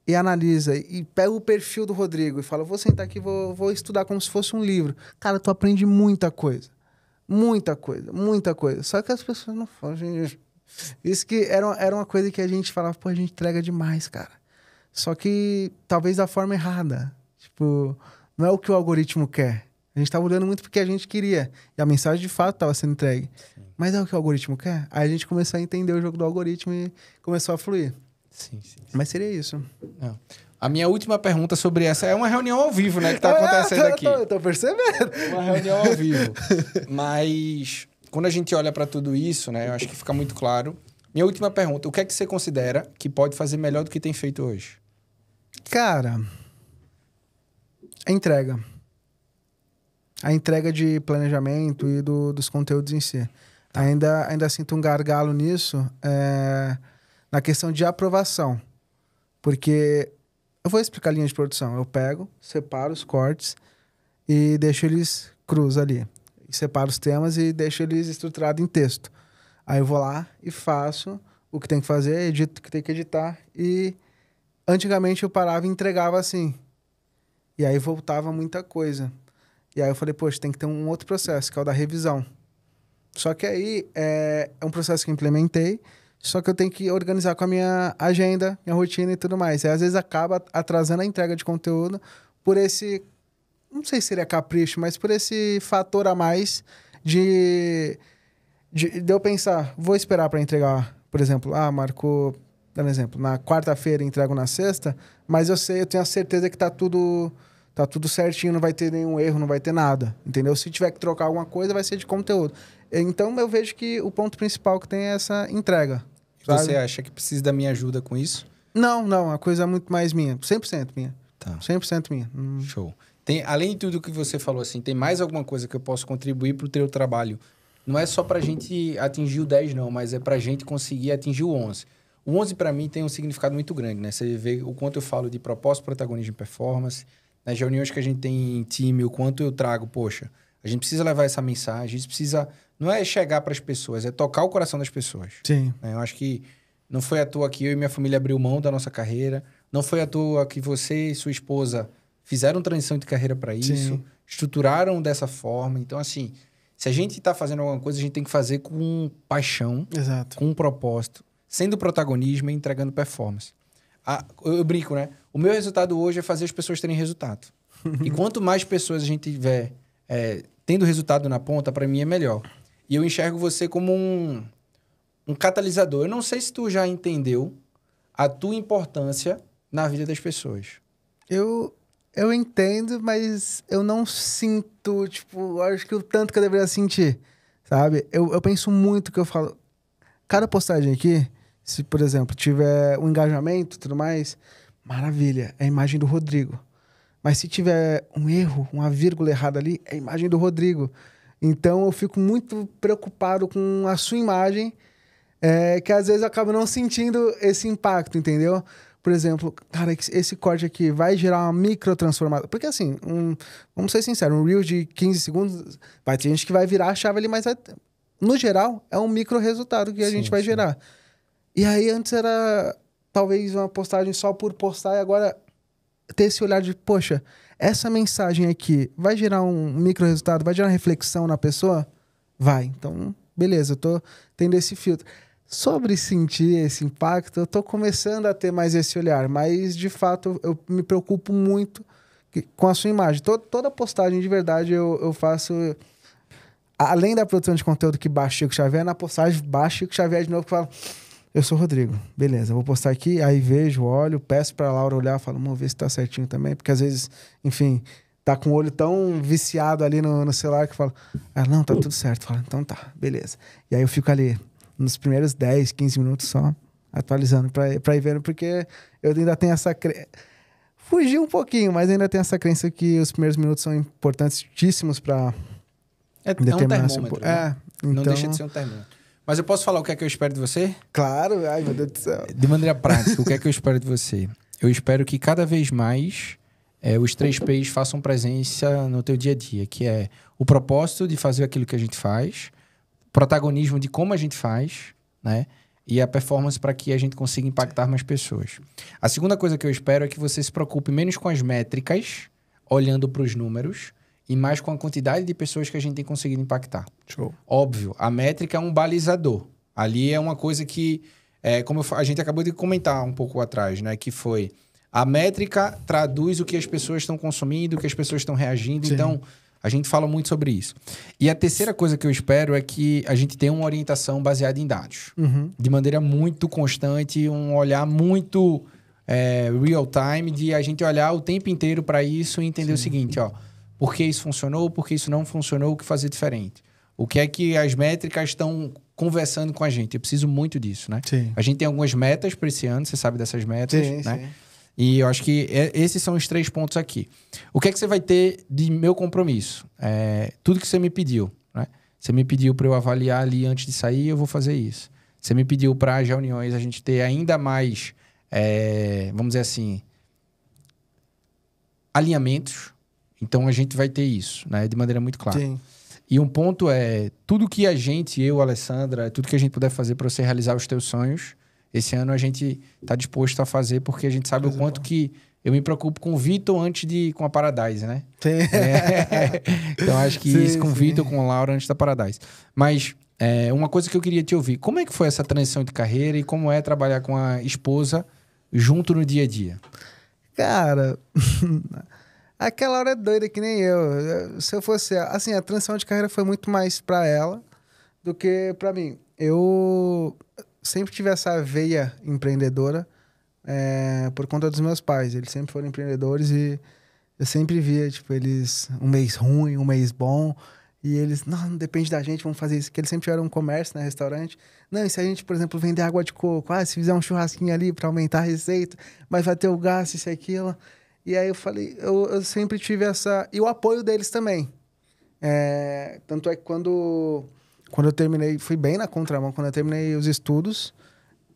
e analisa e pega o perfil do Rodrigo e fala: vou sentar aqui, vou, vou estudar como se fosse um livro. Cara, tu aprende muita coisa. Muita coisa, muita coisa. Só que as pessoas não falam, Isso que era, era uma coisa que a gente falava, pô, a gente entrega demais, cara. Só que talvez da forma errada. Tipo, não é o que o algoritmo quer. A gente estava olhando muito porque a gente queria. E a mensagem de fato estava sendo entregue. Sim. Mas é o que o algoritmo quer? Aí a gente começou a entender o jogo do algoritmo e começou a fluir. Sim, Mas seria isso. É. A minha última pergunta sobre essa é uma reunião ao vivo, né? Que tá <laughs> é, acontecendo aqui. Eu tô, tô percebendo. Uma reunião ao vivo. <laughs> Mas quando a gente olha para tudo isso, né? Eu acho que fica muito claro. Minha última pergunta: o que é que você considera que pode fazer melhor do que tem feito hoje? Cara, a entrega. A entrega de planejamento e do, dos conteúdos em si. Tá. Ainda, ainda sinto um gargalo nisso. É na questão de aprovação. Porque eu vou explicar a linha de produção. Eu pego, separo os cortes e deixo eles cruz ali. Separo os temas e deixo eles estruturados em texto. Aí eu vou lá e faço o que tem que fazer, edito o que tem que editar. E antigamente eu parava e entregava assim. E aí voltava muita coisa. E aí eu falei, poxa, tem que ter um outro processo, que é o da revisão. Só que aí é, é um processo que eu implementei só que eu tenho que organizar com a minha agenda, minha rotina e tudo mais. E às vezes acaba atrasando a entrega de conteúdo por esse. Não sei se seria capricho, mas por esse fator a mais de. De, de eu pensar, vou esperar para entregar, por exemplo, ah, marcou dando exemplo, na quarta-feira entrego na sexta, mas eu sei, eu tenho a certeza que tá tudo tá tudo certinho, não vai ter nenhum erro, não vai ter nada, entendeu? Se tiver que trocar alguma coisa, vai ser de conteúdo. Então eu vejo que o ponto principal que tem é essa entrega. Sabe? Você acha que precisa da minha ajuda com isso? Não, não. A coisa é muito mais minha. 100% minha. Tá. 100% minha. Hum. Show. Tem, além de tudo que você falou, assim, tem mais alguma coisa que eu posso contribuir para o teu trabalho? Não é só para a gente atingir o 10, não, mas é para a gente conseguir atingir o 11. O 11, para mim, tem um significado muito grande, né? Você vê o quanto eu falo de propósito, protagonismo e performance. Nas reuniões que a gente tem em time, o quanto eu trago, poxa, a gente precisa levar essa mensagem, a gente precisa não é chegar para as pessoas, é tocar o coração das pessoas. Sim. É, eu acho que não foi à toa que eu e minha família abriu mão da nossa carreira, não foi à toa que você e sua esposa fizeram transição de carreira para isso, Sim. estruturaram dessa forma. Então, assim, se a gente está fazendo alguma coisa, a gente tem que fazer com paixão, Exato. com um propósito, sendo protagonismo e entregando performance. A, eu, eu brinco, né? O meu resultado hoje é fazer as pessoas terem resultado. <laughs> e quanto mais pessoas a gente tiver é, tendo resultado na ponta, para mim é melhor. E eu enxergo você como um, um catalisador. Eu não sei se tu já entendeu a tua importância na vida das pessoas. Eu, eu entendo, mas eu não sinto, tipo, acho que o tanto que eu deveria sentir, sabe? Eu, eu penso muito que eu falo. Cada postagem aqui, se, por exemplo, tiver um engajamento e tudo mais, maravilha, é a imagem do Rodrigo. Mas se tiver um erro, uma vírgula errada ali, é a imagem do Rodrigo. Então eu fico muito preocupado com a sua imagem, é, que às vezes eu acabo não sentindo esse impacto, entendeu? Por exemplo, cara, esse corte aqui vai gerar uma micro transformação. Porque assim, um, vamos ser sinceros, um reel de 15 segundos, vai ter gente que vai virar a chave ali, mas vai, no geral é um micro resultado que a sim, gente vai sim. gerar. E aí antes era talvez uma postagem só por postar e agora ter esse olhar de, poxa, essa mensagem aqui vai gerar um micro resultado, vai gerar reflexão na pessoa? Vai. Então, beleza, eu tô tendo esse filtro. Sobre sentir esse impacto, eu tô começando a ter mais esse olhar, mas de fato eu me preocupo muito com a sua imagem. toda toda postagem de verdade eu, eu faço além da produção de conteúdo que baixa Chico Xavier, na postagem baixa Chico Xavier de novo, fala, eu sou o Rodrigo. Beleza, vou postar aqui, aí vejo, olho, peço pra Laura olhar, falo, vamos ver se tá certinho também, porque às vezes, enfim, tá com o olho tão viciado ali no, no celular que fala, ah, não, tá tudo certo. Fala, então tá, beleza. E aí eu fico ali nos primeiros 10, 15 minutos só atualizando pra, pra ir vendo, porque eu ainda tenho essa. crença. fugi um pouquinho, mas ainda tenho essa crença que os primeiros minutos são importantíssimos para é, determinar. É um termômetro, um... né? é, então... Não deixa então de ser um termômetro. Mas eu posso falar o que é que eu espero de você? Claro, ai meu Deus do céu. De maneira prática, o que é que eu espero de você? Eu espero que cada vez mais é, os três P's façam presença no teu dia a dia, que é o propósito de fazer aquilo que a gente faz, protagonismo de como a gente faz, né? E a performance para que a gente consiga impactar mais pessoas. A segunda coisa que eu espero é que você se preocupe menos com as métricas, olhando para os números, e mais com a quantidade de pessoas que a gente tem conseguido impactar. Show. Óbvio, a métrica é um balizador. Ali é uma coisa que, é, como eu, a gente acabou de comentar um pouco atrás, né? Que foi a métrica traduz o que as pessoas estão consumindo, o que as pessoas estão reagindo. Sim. Então, a gente fala muito sobre isso. E a terceira coisa que eu espero é que a gente tenha uma orientação baseada em dados, uhum. de maneira muito constante, um olhar muito é, real time, de a gente olhar o tempo inteiro para isso e entender Sim. o seguinte, ó por que isso funcionou? Por que isso não funcionou? O que fazer diferente? O que é que as métricas estão conversando com a gente? Eu preciso muito disso, né? Sim. A gente tem algumas metas para esse ano, você sabe dessas metas, sim, né? Sim. E eu acho que é, esses são os três pontos aqui. O que é que você vai ter de meu compromisso? É, tudo que você me pediu, né? Você me pediu para eu avaliar ali antes de sair, eu vou fazer isso. Você me pediu para as reuniões a gente ter ainda mais, é, vamos dizer assim, alinhamentos, então a gente vai ter isso, né? De maneira muito clara. Sim. E um ponto é, tudo que a gente, eu, Alessandra, tudo que a gente puder fazer para você realizar os teus sonhos, esse ano a gente está disposto a fazer, porque a gente sabe o quanto que eu me preocupo com o Vitor antes de com a Paradise, né? É, <laughs> então acho que sim, isso com o Vitor, com o Laura antes da Paradise. Mas é, uma coisa que eu queria te ouvir, como é que foi essa transição de carreira e como é trabalhar com a esposa junto no dia a dia? Cara, <laughs> Aquela hora é doida que nem eu. Se eu fosse. Assim, a transição de carreira foi muito mais para ela do que para mim. Eu sempre tive essa veia empreendedora é, por conta dos meus pais. Eles sempre foram empreendedores e eu sempre via, tipo, eles um mês ruim, um mês bom. E eles, não, não depende da gente, vamos fazer isso. Porque eles sempre tiveram um comércio, né? Restaurante. Não, e se a gente, por exemplo, vender água de coco? Ah, se fizer um churrasquinho ali para aumentar a receita, mas vai ter o gasto, isso e aquilo. E aí eu falei, eu, eu sempre tive essa. E o apoio deles também. É, tanto é que quando, quando eu terminei, fui bem na contramão, quando eu terminei os estudos,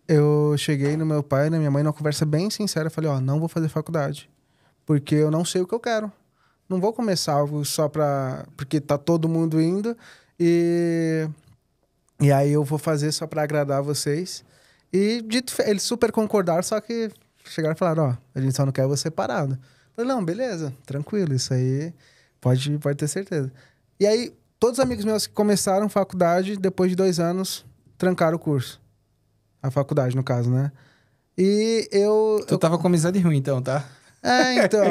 eu cheguei no meu pai e na minha mãe numa conversa bem sincera, falei, ó, não vou fazer faculdade, porque eu não sei o que eu quero. Não vou começar algo só pra... porque tá todo mundo indo e... E aí eu vou fazer só para agradar vocês. E dito, eles super concordaram, só que chegaram e falaram, ó, a gente só não quer você parado. Eu falei, não, beleza, tranquilo, isso aí pode, pode ter certeza. E aí, todos os amigos meus que começaram faculdade, depois de dois anos, trancaram o curso. A faculdade, no caso, né? E eu... Tu eu... tava com amizade ruim, então, tá? É, então.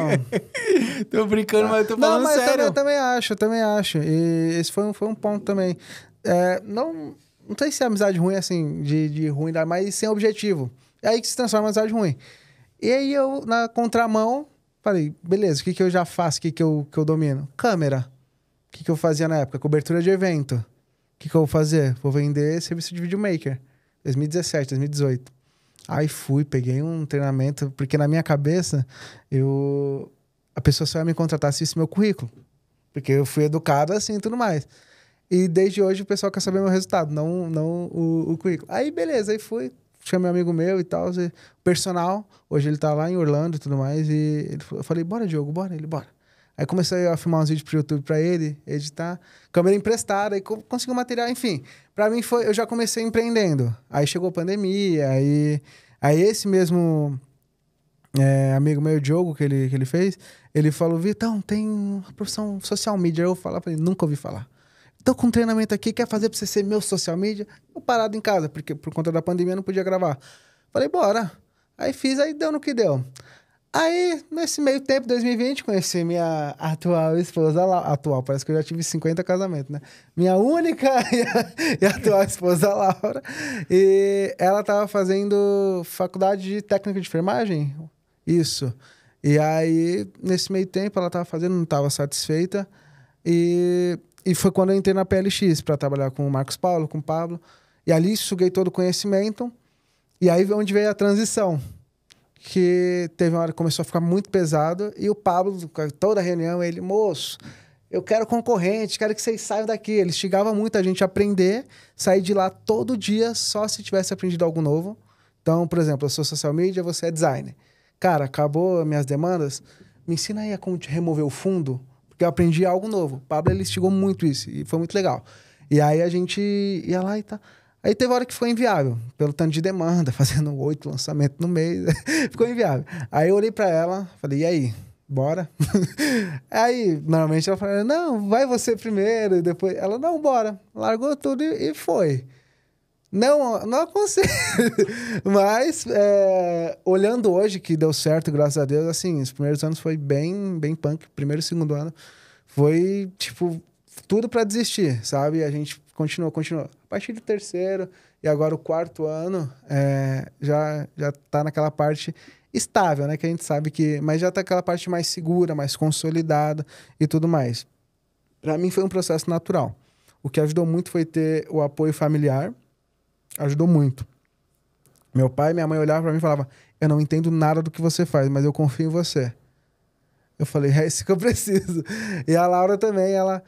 <laughs> tô brincando, mas eu tô falando não, mas sério. Também, eu também acho, eu também acho. E esse foi um, foi um ponto também. É, não, não sei se é amizade ruim, assim, de, de ruim, mas sem objetivo. É aí que se transforma em amizade ruim. E aí eu, na contramão, falei, beleza, o que, que eu já faço, o que, que, eu, que eu domino? Câmera. O que, que eu fazia na época? Cobertura de evento. O que, que eu vou fazer? Vou vender serviço de videomaker. 2017, 2018. Aí fui, peguei um treinamento, porque na minha cabeça eu a pessoa só ia me contratar se isso meu currículo. Porque eu fui educado assim e tudo mais. E desde hoje o pessoal quer saber meu resultado, não, não o, o currículo. Aí beleza, aí fui, chamei um amigo meu e tal, personal, hoje ele tá lá em Orlando e tudo mais, e ele, eu falei, bora Diogo, bora, ele, bora. Aí comecei a filmar uns vídeos pro YouTube pra ele, editar, câmera emprestada, e consegui material, enfim. Pra mim foi, eu já comecei empreendendo. Aí chegou a pandemia, aí, aí esse mesmo é, amigo meu, Diogo, que ele, que ele fez, ele falou, Vitão, tem uma profissão social media. Eu falar pra ele, nunca ouvi falar. Tô com um treinamento aqui, quer fazer pra você ser meu social media? Eu parado em casa, porque por conta da pandemia não podia gravar. Falei, bora. Aí fiz, aí deu no que deu. Aí, nesse meio tempo, 2020, conheci minha atual esposa lá. Atual, parece que eu já tive 50 casamentos, né? Minha única <laughs> e, atual esposa, Laura. E ela tava fazendo faculdade de técnica de enfermagem. Isso. E aí, nesse meio tempo, ela tava fazendo, não tava satisfeita. E e foi quando eu entrei na PLX para trabalhar com o Marcos Paulo, com o Pablo. E ali suguei todo o conhecimento. E aí onde veio a transição. Que teve uma hora que começou a ficar muito pesado. E o Pablo, toda a reunião, ele, moço, eu quero concorrente, quero que vocês saiam daqui. Ele instigava muito a gente a aprender, sair de lá todo dia, só se tivesse aprendido algo novo. Então, por exemplo, eu sou social media, você é designer. Cara, acabou minhas demandas, me ensina aí a como remover o fundo porque eu aprendi algo novo. O Pablo, ele instigou muito isso. E foi muito legal. E aí a gente ia lá e tá... Aí teve hora que foi inviável, pelo tanto de demanda, <laughs> fazendo oito lançamentos no mês, <laughs> ficou inviável. Aí eu olhei para ela, falei, e aí, bora? <laughs> aí, normalmente ela fala, não, vai você primeiro, e depois. Ela, não, bora. Largou tudo e, e foi. Não, não aconselho. <laughs> Mas, é, olhando hoje, que deu certo, graças a Deus, assim, os primeiros anos foi bem, bem punk. Primeiro e segundo ano foi, tipo, tudo para desistir, sabe? A gente continuou, continuou. A partir do terceiro e agora o quarto ano, é, já, já tá naquela parte estável, né? Que a gente sabe que... Mas já tá aquela parte mais segura, mais consolidada e tudo mais. Para mim foi um processo natural. O que ajudou muito foi ter o apoio familiar, Ajudou muito. Meu pai e minha mãe olhavam para mim e falavam: Eu não entendo nada do que você faz, mas eu confio em você. Eu falei: É isso que eu preciso. E a Laura também, ela: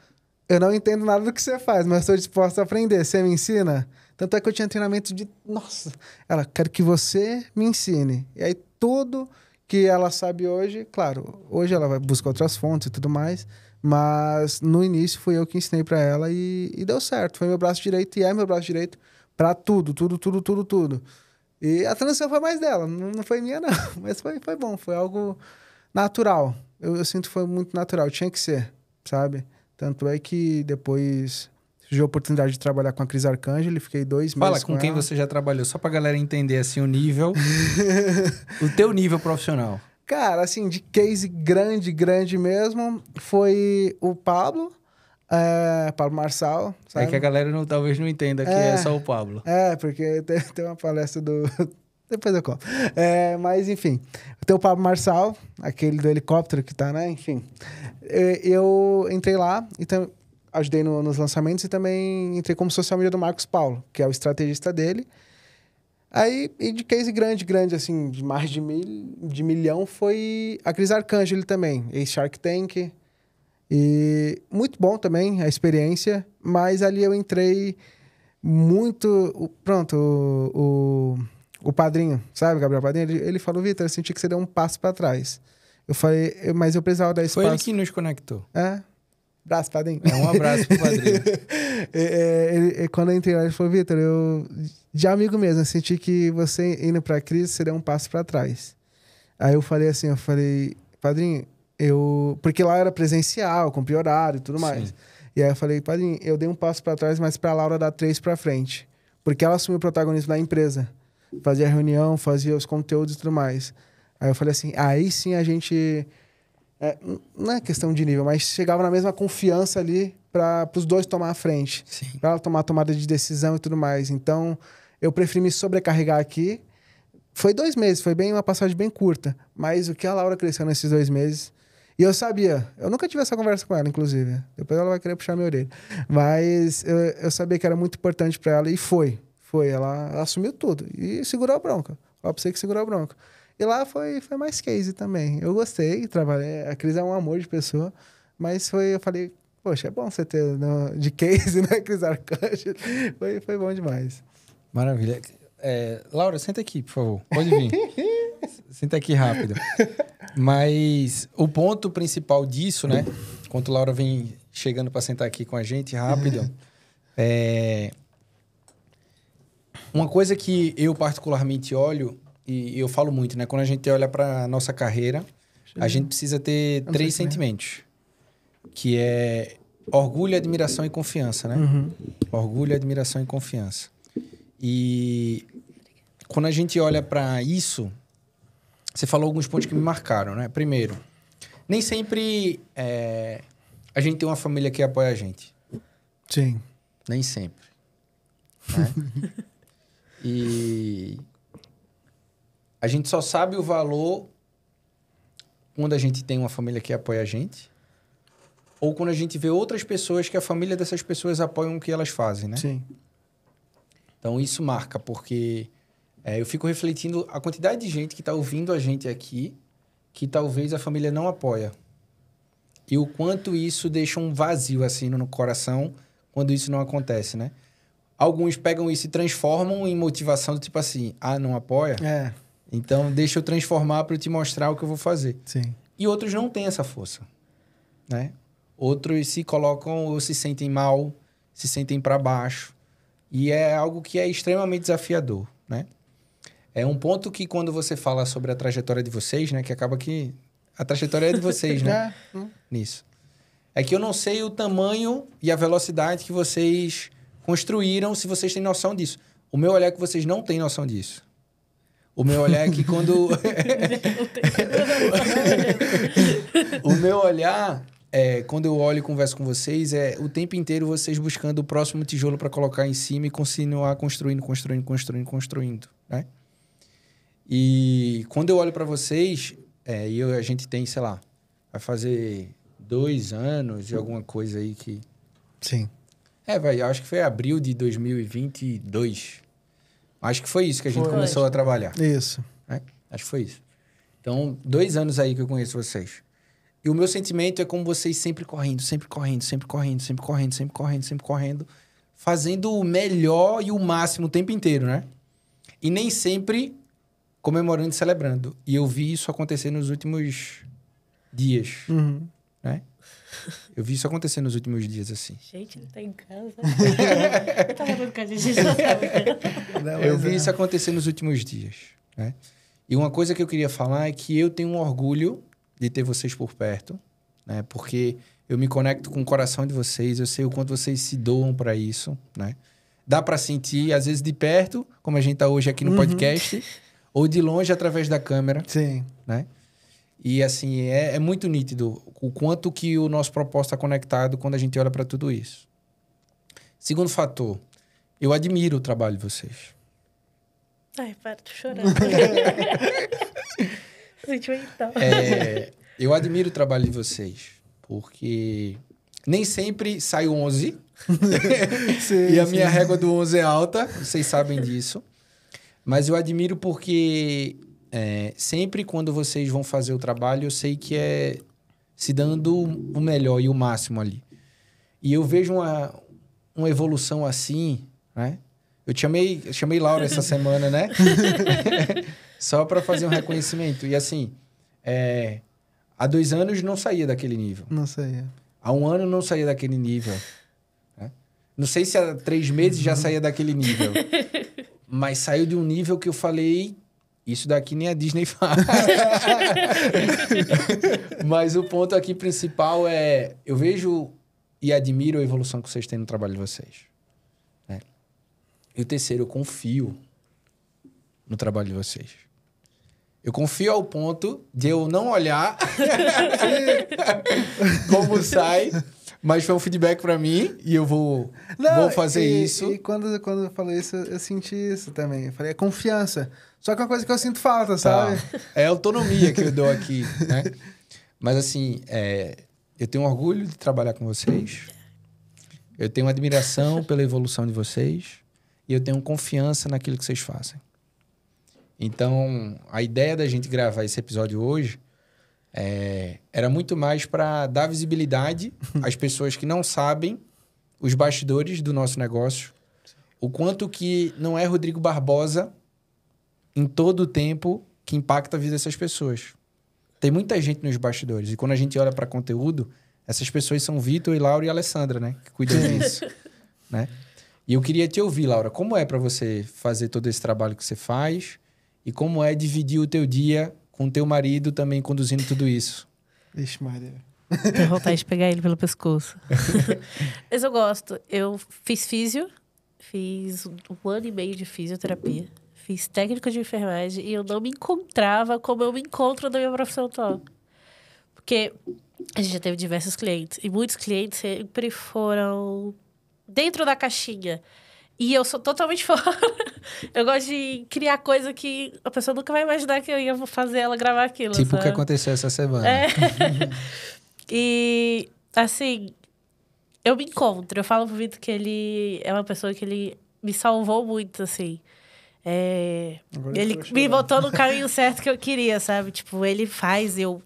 Eu não entendo nada do que você faz, mas estou disposta a aprender. Você me ensina? Tanto é que eu tinha treinamento de. Nossa! Ela: Quero que você me ensine. E aí tudo que ela sabe hoje, claro, hoje ela vai buscar outras fontes e tudo mais, mas no início fui eu que ensinei para ela e, e, deu certo. Foi meu braço direito e é meu braço direito Pra tudo, tudo, tudo, tudo, tudo. E a transição foi mais dela, não foi minha, <laughs> não. Mas foi, foi bom, foi algo natural. Eu, eu sinto que foi muito natural, tinha que ser, sabe? Tanto é que depois surgiu a oportunidade de trabalhar com a Cris Arcângeli, fiquei dois com meses. Fala com, com quem ela. você já trabalhou, só pra galera entender assim o nível, <laughs> o teu nível profissional. Cara, assim, de case grande, grande mesmo, foi o Pablo é, Pablo Marçal. Sabe? É que a galera não, talvez não entenda que é, é só o Pablo. É, porque <laughs> tem, tem uma palestra do. <laughs> Depois eu conto. É, mas, enfim. Tem o Pablo Marçal, aquele do helicóptero que tá, né? Enfim. É, eu entrei lá e então, ajudei no, nos lançamentos e também entrei como social media do Marcos Paulo, que é o estrategista dele. Aí, e de case grande, grande, assim, de mais de, mil, de milhão, foi a Cris Arcângeli também, ex-Shark Tank. E muito bom também a experiência, mas ali eu entrei muito. Pronto, o, o, o padrinho, sabe, Gabriel Padrinho? Ele, ele falou: Vitor, eu senti que você deu um passo para trás. Eu falei, eu, mas eu precisava dar espaço. Foi ele que nos conectou. É. Abraço, padrinho. É um abraço pro padrinho. <laughs> É, é, ele, é, quando eu entrei lá, ele falou: Vitor, eu, de amigo mesmo, senti que você indo para crise, você seria um passo para trás. Aí eu falei assim: eu falei, padrinho, eu. Porque lá era presencial, comprei horário e tudo mais. Sim. E aí eu falei, padrinho, eu dei um passo para trás, mas para Laura dar três para frente. Porque ela assumiu o protagonismo da empresa. Fazia reunião, fazia os conteúdos e tudo mais. Aí eu falei assim, aí sim a gente. É, não é questão de nível, mas chegava na mesma confiança ali para os dois tomar a frente. Para ela tomar a tomada de decisão e tudo mais. Então, eu preferi me sobrecarregar aqui. Foi dois meses, foi bem uma passagem bem curta. Mas o que a Laura cresceu nesses dois meses e eu sabia, eu nunca tive essa conversa com ela, inclusive. Depois ela vai querer puxar minha orelha. Mas eu, eu sabia que era muito importante para ela e foi. Foi, ela, ela, assumiu tudo e segurou a bronca. Ó, pra você que segurou a bronca. E lá foi, foi mais case também. Eu gostei, trabalhei. A Cris é um amor de pessoa, mas foi, eu falei, poxa, é bom você ter no, né, de case, <laughs> né, Cris Arcanjo? Foi, foi bom demais. Maravilha. É, Laura, senta aqui, por favor. Pode vir. <laughs> senta aqui rápido. Mas o ponto principal disso, né? Enquanto a Laura vem chegando para sentar aqui com a gente, rápido. <laughs> é... Uma coisa que eu particularmente olho, e eu falo muito, né? Quando a gente olha para nossa carreira, a gente precisa ter três é. sentimentos. Que é orgulho, admiração e confiança, né? Uhum. Orgulho, admiração e confiança. E quando a gente olha para isso, você falou alguns pontos que me marcaram, né? Primeiro, nem sempre é, a gente tem uma família que apoia a gente. Sim. Nem sempre. Né? <laughs> e a gente só sabe o valor quando a gente tem uma família que apoia a gente ou quando a gente vê outras pessoas que a família dessas pessoas apoiam o que elas fazem, né? Sim. Então isso marca, porque é, eu fico refletindo a quantidade de gente que está ouvindo a gente aqui que talvez a família não apoia. E o quanto isso deixa um vazio assim no coração quando isso não acontece, né? Alguns pegam isso e transformam em motivação do tipo assim: ah, não apoia? É. Então deixa eu transformar para eu te mostrar o que eu vou fazer. Sim. E outros não têm essa força, né? Outros se colocam ou se sentem mal, se sentem para baixo. E é algo que é extremamente desafiador, né? É um ponto que quando você fala sobre a trajetória de vocês, né? Que acaba que a trajetória é de vocês, né? <laughs> É, é. Nisso. É que eu não sei o tamanho e a velocidade que vocês construíram, se vocês têm noção disso. O meu olhar é que vocês não têm noção disso. O meu olhar é que quando. <laughs> <laughs> o meu olhar é, quando eu olho e converso com vocês, é o tempo inteiro vocês buscando o próximo tijolo para colocar em cima e continuar construindo, construindo, construindo, construindo, né? E quando eu olho para vocês, é, e eu, a gente tem, sei lá, vai fazer dois anos e alguma coisa aí que. Sim. É, vai, acho que foi abril de 2022. Acho que foi isso que a gente foi. começou a trabalhar. Isso. É? Acho que foi isso. Então, dois anos aí que eu conheço vocês. E o meu sentimento é como vocês sempre correndo, sempre correndo, sempre correndo, sempre correndo, sempre correndo, sempre correndo, fazendo o melhor e o máximo o tempo inteiro, né? E nem sempre comemorando e celebrando. E eu vi isso acontecer nos últimos dias, uhum. né? <laughs> Eu vi isso acontecer nos últimos dias, assim. Gente, ele tá em casa. <laughs> eu tava dando a gente já Eu vi é. isso acontecer nos últimos dias, né? E uma coisa que eu queria falar é que eu tenho um orgulho de ter vocês por perto, né? Porque eu me conecto com o coração de vocês, eu sei o quanto vocês se doam para isso, né? Dá para sentir, às vezes de perto, como a gente tá hoje aqui no uhum. podcast, ou de longe através da câmera. Sim. Né? E assim, é, é muito nítido o quanto que o nosso propósito está conectado quando a gente olha para tudo isso. Segundo fator, eu admiro o trabalho de vocês. Ai, para, tô chorando. Sentimental. <laughs> é, eu admiro o trabalho de vocês, porque nem sempre sai 11. <laughs> sim, <laughs> e a minha régua do 11 é alta, vocês sabem disso. Mas eu admiro porque é, sempre quando vocês vão fazer o trabalho, eu sei que é se dando o melhor e o máximo ali. E eu vejo uma, uma evolução assim, né? Eu chamei, eu chamei Laura essa semana, né? <laughs> Só para fazer um reconhecimento. E assim, é, há dois anos não saía daquele nível. Não saía. Há um ano não saía daquele nível. Né? Não sei se há três meses uhum. já saía daquele nível. <laughs> Mas saiu de um nível que eu falei, isso daqui nem a Disney <laughs> faz. Mas o ponto aqui principal é: eu vejo e admiro a evolução que vocês têm no trabalho de vocês. Né? E o terceiro, eu confio no trabalho de vocês. Eu confio ao ponto de eu não olhar <laughs> como sai mas foi um feedback para mim e eu vou, Não, vou fazer e, isso. E quando, quando eu falei isso, eu senti isso também. Eu falei, é confiança. Só que é uma coisa que eu sinto falta, tá. sabe? É a autonomia que eu dou <laughs> aqui, né? Mas assim, é, eu tenho orgulho de trabalhar com vocês. Eu tenho admiração <laughs> pela evolução de vocês. E eu tenho confiança naquilo que vocês fazem. Então, a ideia da gente gravar esse episódio hoje é, era muito mais para dar visibilidade <laughs> às pessoas que não sabem os bastidores do nosso negócio, o quanto que não é Rodrigo Barbosa em todo o tempo que impacta a vida dessas pessoas. Tem muita gente nos bastidores e quando a gente olha para conteúdo, essas pessoas são Vitor Laura e Alessandra, né, que cuidam <laughs> disso, né? E eu queria te ouvir, Laura, como é para você fazer todo esse trabalho que você faz e como é dividir o teu dia com teu marido também conduzindo tudo isso? Vixe, <laughs> Maria. Tenho vontade de pegar ele pelo pescoço. <laughs> Mas eu gosto. Eu fiz físio, fiz um ano e meio de fisioterapia, fiz técnico de enfermagem e eu não me encontrava como eu me encontro na minha profissão atual. Porque a gente já teve diversos clientes e muitos clientes sempre foram dentro da caixinha. E eu sou totalmente <laughs> fora. eu gosto de criar coisa que a pessoa nunca vai imaginar que eu ia fazer ela gravar aquilo. Tipo sabe? o que aconteceu essa semana. É. <laughs> e, assim, eu me encontro. Eu falo pro Vitor que ele é uma pessoa que ele me salvou muito, assim. É... Ele me botou no <laughs> caminho certo que eu queria, sabe? Tipo, ele faz eu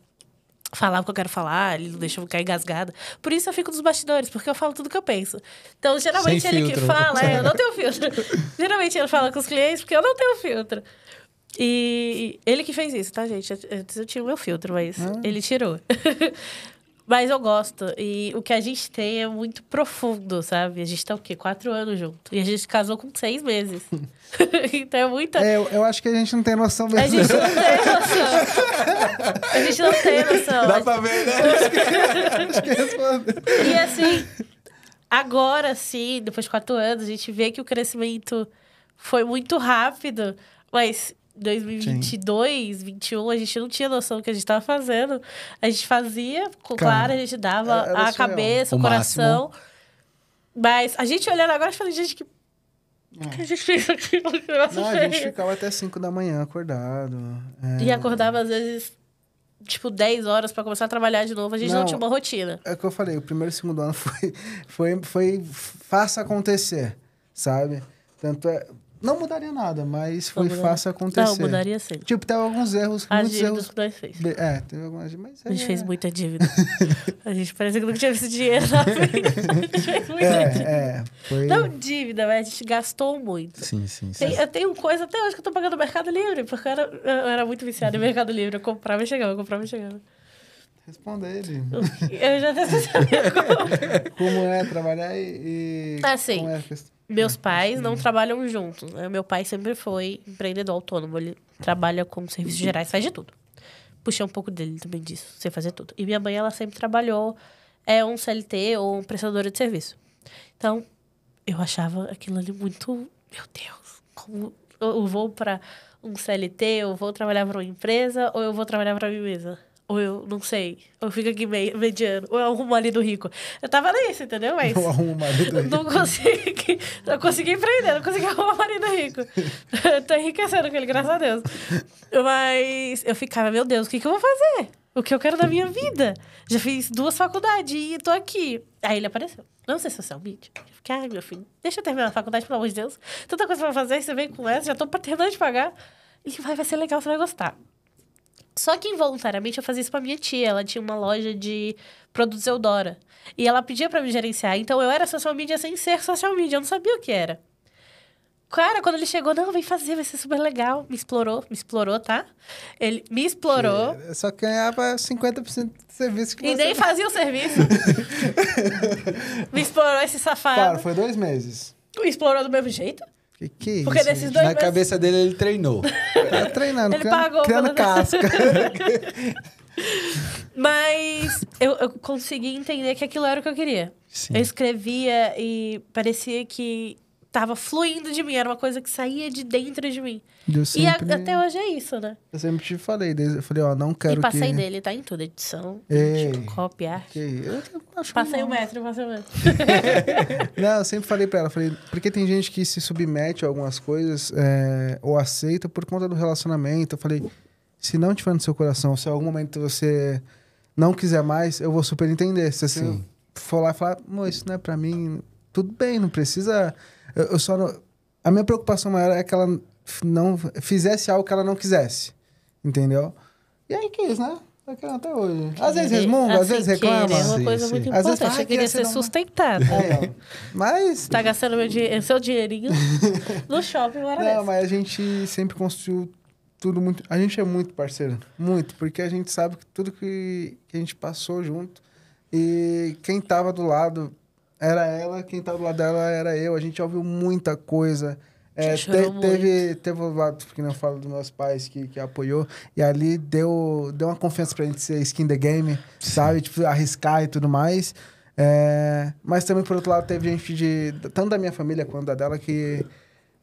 falar o que eu quero falar, ele não deixa eu ficar engasgada. Por isso eu fico nos bastidores, porque eu falo tudo que eu penso. Então, geralmente Sem ele filtro. que fala, é, eu não tenho <laughs> filtro. geralmente ele fala com os clientes porque eu não tenho filtro. E ele que fez isso, tá, gente? Antes eu, eu, eu tinha o meu filtro, mas ah. ele tirou. <laughs> Mas eu gosto. E o que a gente tem é muito profundo, sabe? A gente tá o quê? Quatro anos junto. E a gente casou com seis meses. <laughs> então é muita. É, eu, eu, acho que a gente não tem noção mesmo. A gente não tem <laughs> noção. a gente não tem noção. Dá pra ver, né? <laughs> e assim, agora sim, depois de quatro anos, a gente vê que o crescimento foi muito rápido, mas 2022, Sim. 21, a gente não tinha noção do que a gente estava fazendo. A gente fazia, claro, a gente dava a cabeça, o, o coração. Máximo. Mas a gente olhando agora, eu falando, gente, que é. que a gente fez <laughs> aqui Não, A gente ficava até 5 da manhã acordado. É... E acordava, às vezes, tipo, 10 horas para começar a trabalhar de novo. A gente não, não, tinha uma rotina. É o que eu falei, o primeiro e o segundo ano <laughs> foi, foi, foi faça acontecer, sabe? Tanto é, não mudaria nada, mas foi mudaria. fácil acontecer. Não, mudaria sim. Tipo, teve alguns erros. As dívidas erros... que nós fez. É, teve algumas A gente é... fez muita dívida. <laughs> a gente parece que nunca tinha visto dinheiro na vida. a gente fez muita é, dívida. É, foi... Não dívida, mas a gente gastou muito. Sim, sim, sim. Tem, eu tenho coisa até hoje que eu tô pagando no Mercado Livre, porque eu era, eu era muito viciada em Mercado Livre. Eu comprava e chegava, eu comprava e chegava. Responda ele. Eu já até sabia é <laughs> como. como é trabalhar e. e ah, sim. Como é a questão meus uhum. pais não trabalham juntos. Né? Meu pai sempre foi empreendedor autônomo. Ele trabalha com serviços gerais, faz de tudo. Puxei um pouco dele também disso, sem fazer tudo. E minha mãe, ela sempre trabalhou é um CLT ou um prestador de serviço. Então, eu achava aquilo ali muito... Meu Deus, como eu vou para um CLT, eu vou trabalhar para uma empresa ou eu vou trabalhar para mim mesma? ou eu não sei, ou fico aqui mediano, ou eu arrumo ali do rico. Eu tava nisso, entendeu? Mas <laughs> não arrumo marido rico. Não consegui, não consegui empreender, não consegui arrumar marido rico. eu <laughs> tô enriquecendo com ele, graças a Deus. Mas eu ficava, meu Deus, o que, que eu vou fazer? O que eu quero da minha vida? Já fiz duas faculdades e tô aqui. Aí ele apareceu. Não sei se você é um vídeo Eu fiquei, ai, meu filho, deixa eu terminar a faculdade, pelo amor de Deus. Tanta coisa pra fazer, você vem com essa, já tô terminando de pagar. E vai, vai ser legal, você vai gostar. Só que involuntariamente eu fazia isso pra minha tia. Ela tinha uma loja de produtos Eudora. E ela pedia para me gerenciar. Então eu era social media sem ser social media. Eu não sabia o que era. Cara, quando ele chegou, não, vem fazer, vai ser super legal. Me explorou, me explorou, tá? Ele me explorou. Eu só ganhava 50% do serviço que E nem <laughs> fazia o serviço. <laughs> me explorou esse safado. Claro, foi dois meses. Me explorou do mesmo jeito. Que que Porque isso? dois Na meses... cabeça dele, ele treinou. Tá <laughs> treinando, ele criando, pagou criando casca. <laughs> Mas eu, eu consegui entender que aquilo era o que eu queria. Sim. Eu escrevia e parecia que tava fluindo de mim, era uma coisa que saía de dentro de mim. Eu sempre... E a, até hoje é isso, né? Eu sempre te falei, eu falei, ó, não quero. E passei que... dele, tá em tudo, edição, é. Ei, tipo, copy, arte. Eu passei o metro, passei o metro. <laughs> não, eu sempre falei pra ela, falei, porque tem gente que se submete a algumas coisas é, ou aceita por conta do relacionamento. Eu falei, se não tiver no seu coração, se em algum momento você não quiser mais, eu vou super entender. Se assim Sim. for lá e falar, isso não é pra mim tudo bem, não precisa. Eu, eu só não... A minha preocupação maior é que ela não fizesse algo que ela não quisesse. Entendeu? E aí é quis, é né? Tá até hoje. Às vezes resmunga, assim, às vezes reclama. É uma coisa sim, muito sim. importante. Às vezes, ah, eu tá queria ser sustentada. Uma... É, mas... Tá gastando meu dinheiro, seu dinheirinho <laughs> no shopping, agora Não, mas a gente sempre construiu tudo muito... A gente é muito parceiro, muito. Porque a gente sabe que tudo que, que a gente passou junto e quem tava do lado era ela, quem estava do lado dela era eu. A gente ouviu muita coisa. É, te, teve, teve o lado, que não falo dos meus pais, que, que apoiou. E ali deu, deu uma confiança pra gente ser skin the game, Sim. sabe? Tipo, arriscar e tudo mais. É, mas também, por outro lado, teve gente de... Tanto da minha família quanto da dela que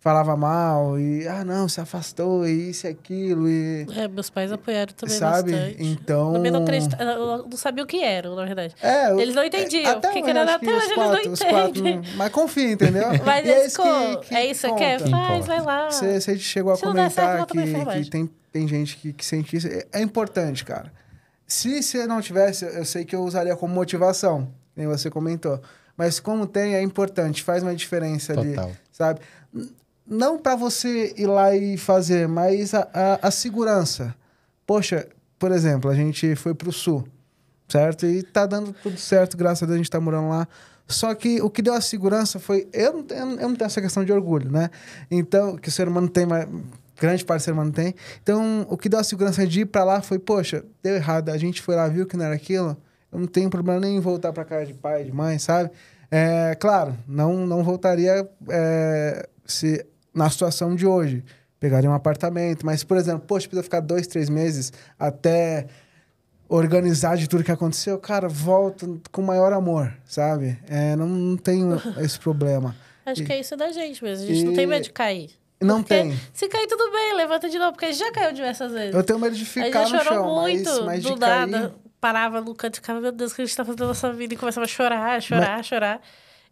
falava mal e ah não se afastou e isso e aquilo e é, meus pais apoiaram também sabe bastante. então também não não sabia o que era na verdade é, eles não entendiam até que, era até hoje quatro, eles não entendem quatro, <laughs> mas confia entendeu <laughs> mas é, é isso que, que é isso quer faz vai lá você, você chegou a Se comentar certo, que, que, tem tem gente que, que sente isso é, é importante cara se você não tivesse eu sei que eu usaria como motivação nem você comentou mas como tem é importante faz uma diferença Total. ali sabe não para você ir lá e fazer, mas a, a, a segurança. Poxa, por exemplo, a gente foi para o sul, certo? E tá dando tudo certo, graças a Deus a gente está morando lá. Só que o que deu a segurança foi. Eu não, tenho, eu não tenho essa questão de orgulho, né? Então, que o ser humano tem, mas grande parte do ser humano tem. Então, o que deu a segurança de ir para lá foi: poxa, deu errado, a gente foi lá, viu que não era aquilo. Eu não tenho problema nem em voltar para casa de pai, de mãe, sabe? É, claro, não, não voltaria é, se na situação de hoje. Pegaria um apartamento, mas, por exemplo, poxa, precisa ficar dois, três meses até organizar de tudo que aconteceu. Cara, volta com maior amor, sabe? É, não, não tenho <laughs> esse problema. Acho e, que é isso da gente mesmo. A gente e... não tem medo de cair. Não porque tem. Se cair, tudo bem, levanta de novo, porque já caiu diversas vezes. Eu tenho medo de ficar a gente no chão, muito, mas, mas do nada. Cair... Parava no canto e ficava, meu Deus, o que a gente tá fazendo na nossa vida? E começava a chorar, chorar, mas... chorar.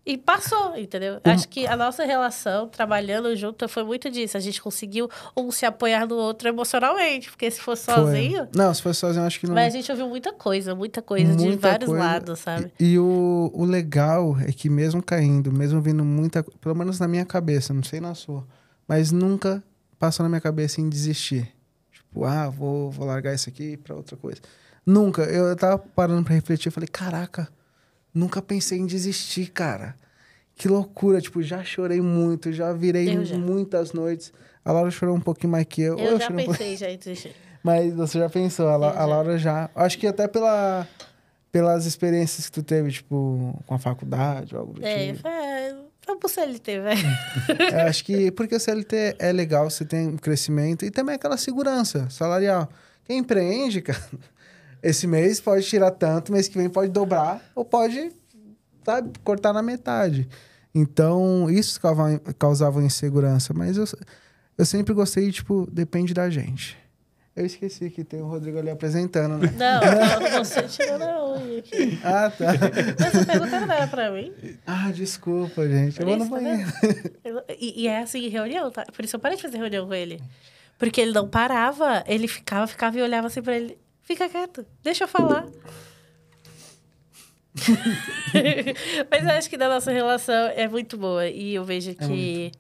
E passou, entendeu? Hum. Acho que a nossa relação, trabalhando junto, foi muito disso. A gente conseguiu um se apoiar no outro emocionalmente, porque se fosse foi. sozinho. Não, se fosse sozinho, acho que não. Mas a gente ouviu muita coisa, muita coisa muita de vários coisa. lados, sabe? E, e, o, o legal é que, mesmo caindo, mesmo vindo muita. Pelo menos na minha cabeça, não sei na sua, mas nunca passou na minha cabeça em desistir. Tipo, ah, vou, vou largar isso aqui para outra coisa. Nunca. Eu, eu tava parando para refletir, eu falei, caraca nunca pensei em desistir, cara. Que loucura, tipo, já chorei muito, já virei já. muitas noites. A Laura chorou um pouquinho mais que eu. Eu, eu já pensei, um já em desistir. <laughs> Mas você já pensou, a, La, já. a Laura já. Acho que até pela pelas experiências que tu teve, tipo, com a faculdade ou algo do é, tipo. É, foi pro CLT, velho. <laughs> é, acho que porque o CLT é legal, você tem um crescimento e também aquela segurança salarial. Quem empreende, cara, esse mês pode tirar tanto, mês que vem pode dobrar ou pode sabe, cortar na metade. Então, isso causava insegurança. Mas eu, eu sempre gostei, tipo, depende da gente. Eu esqueci que tem o Rodrigo ali apresentando, né? Não, não você tirou na unha aqui. Ah, tá. Mas a pergunta não era pra mim. Ah, desculpa, gente. eu vou no né? banheiro. Tá e, e é assim, reunião, tá? Por isso eu parei de fazer reunião com ele. Porque ele não parava, ele ficava, ficava e olhava assim pra ele. Fica quieto, deixa eu falar. <laughs> Mas eu acho que da nossa relação é muito boa. E eu vejo é que é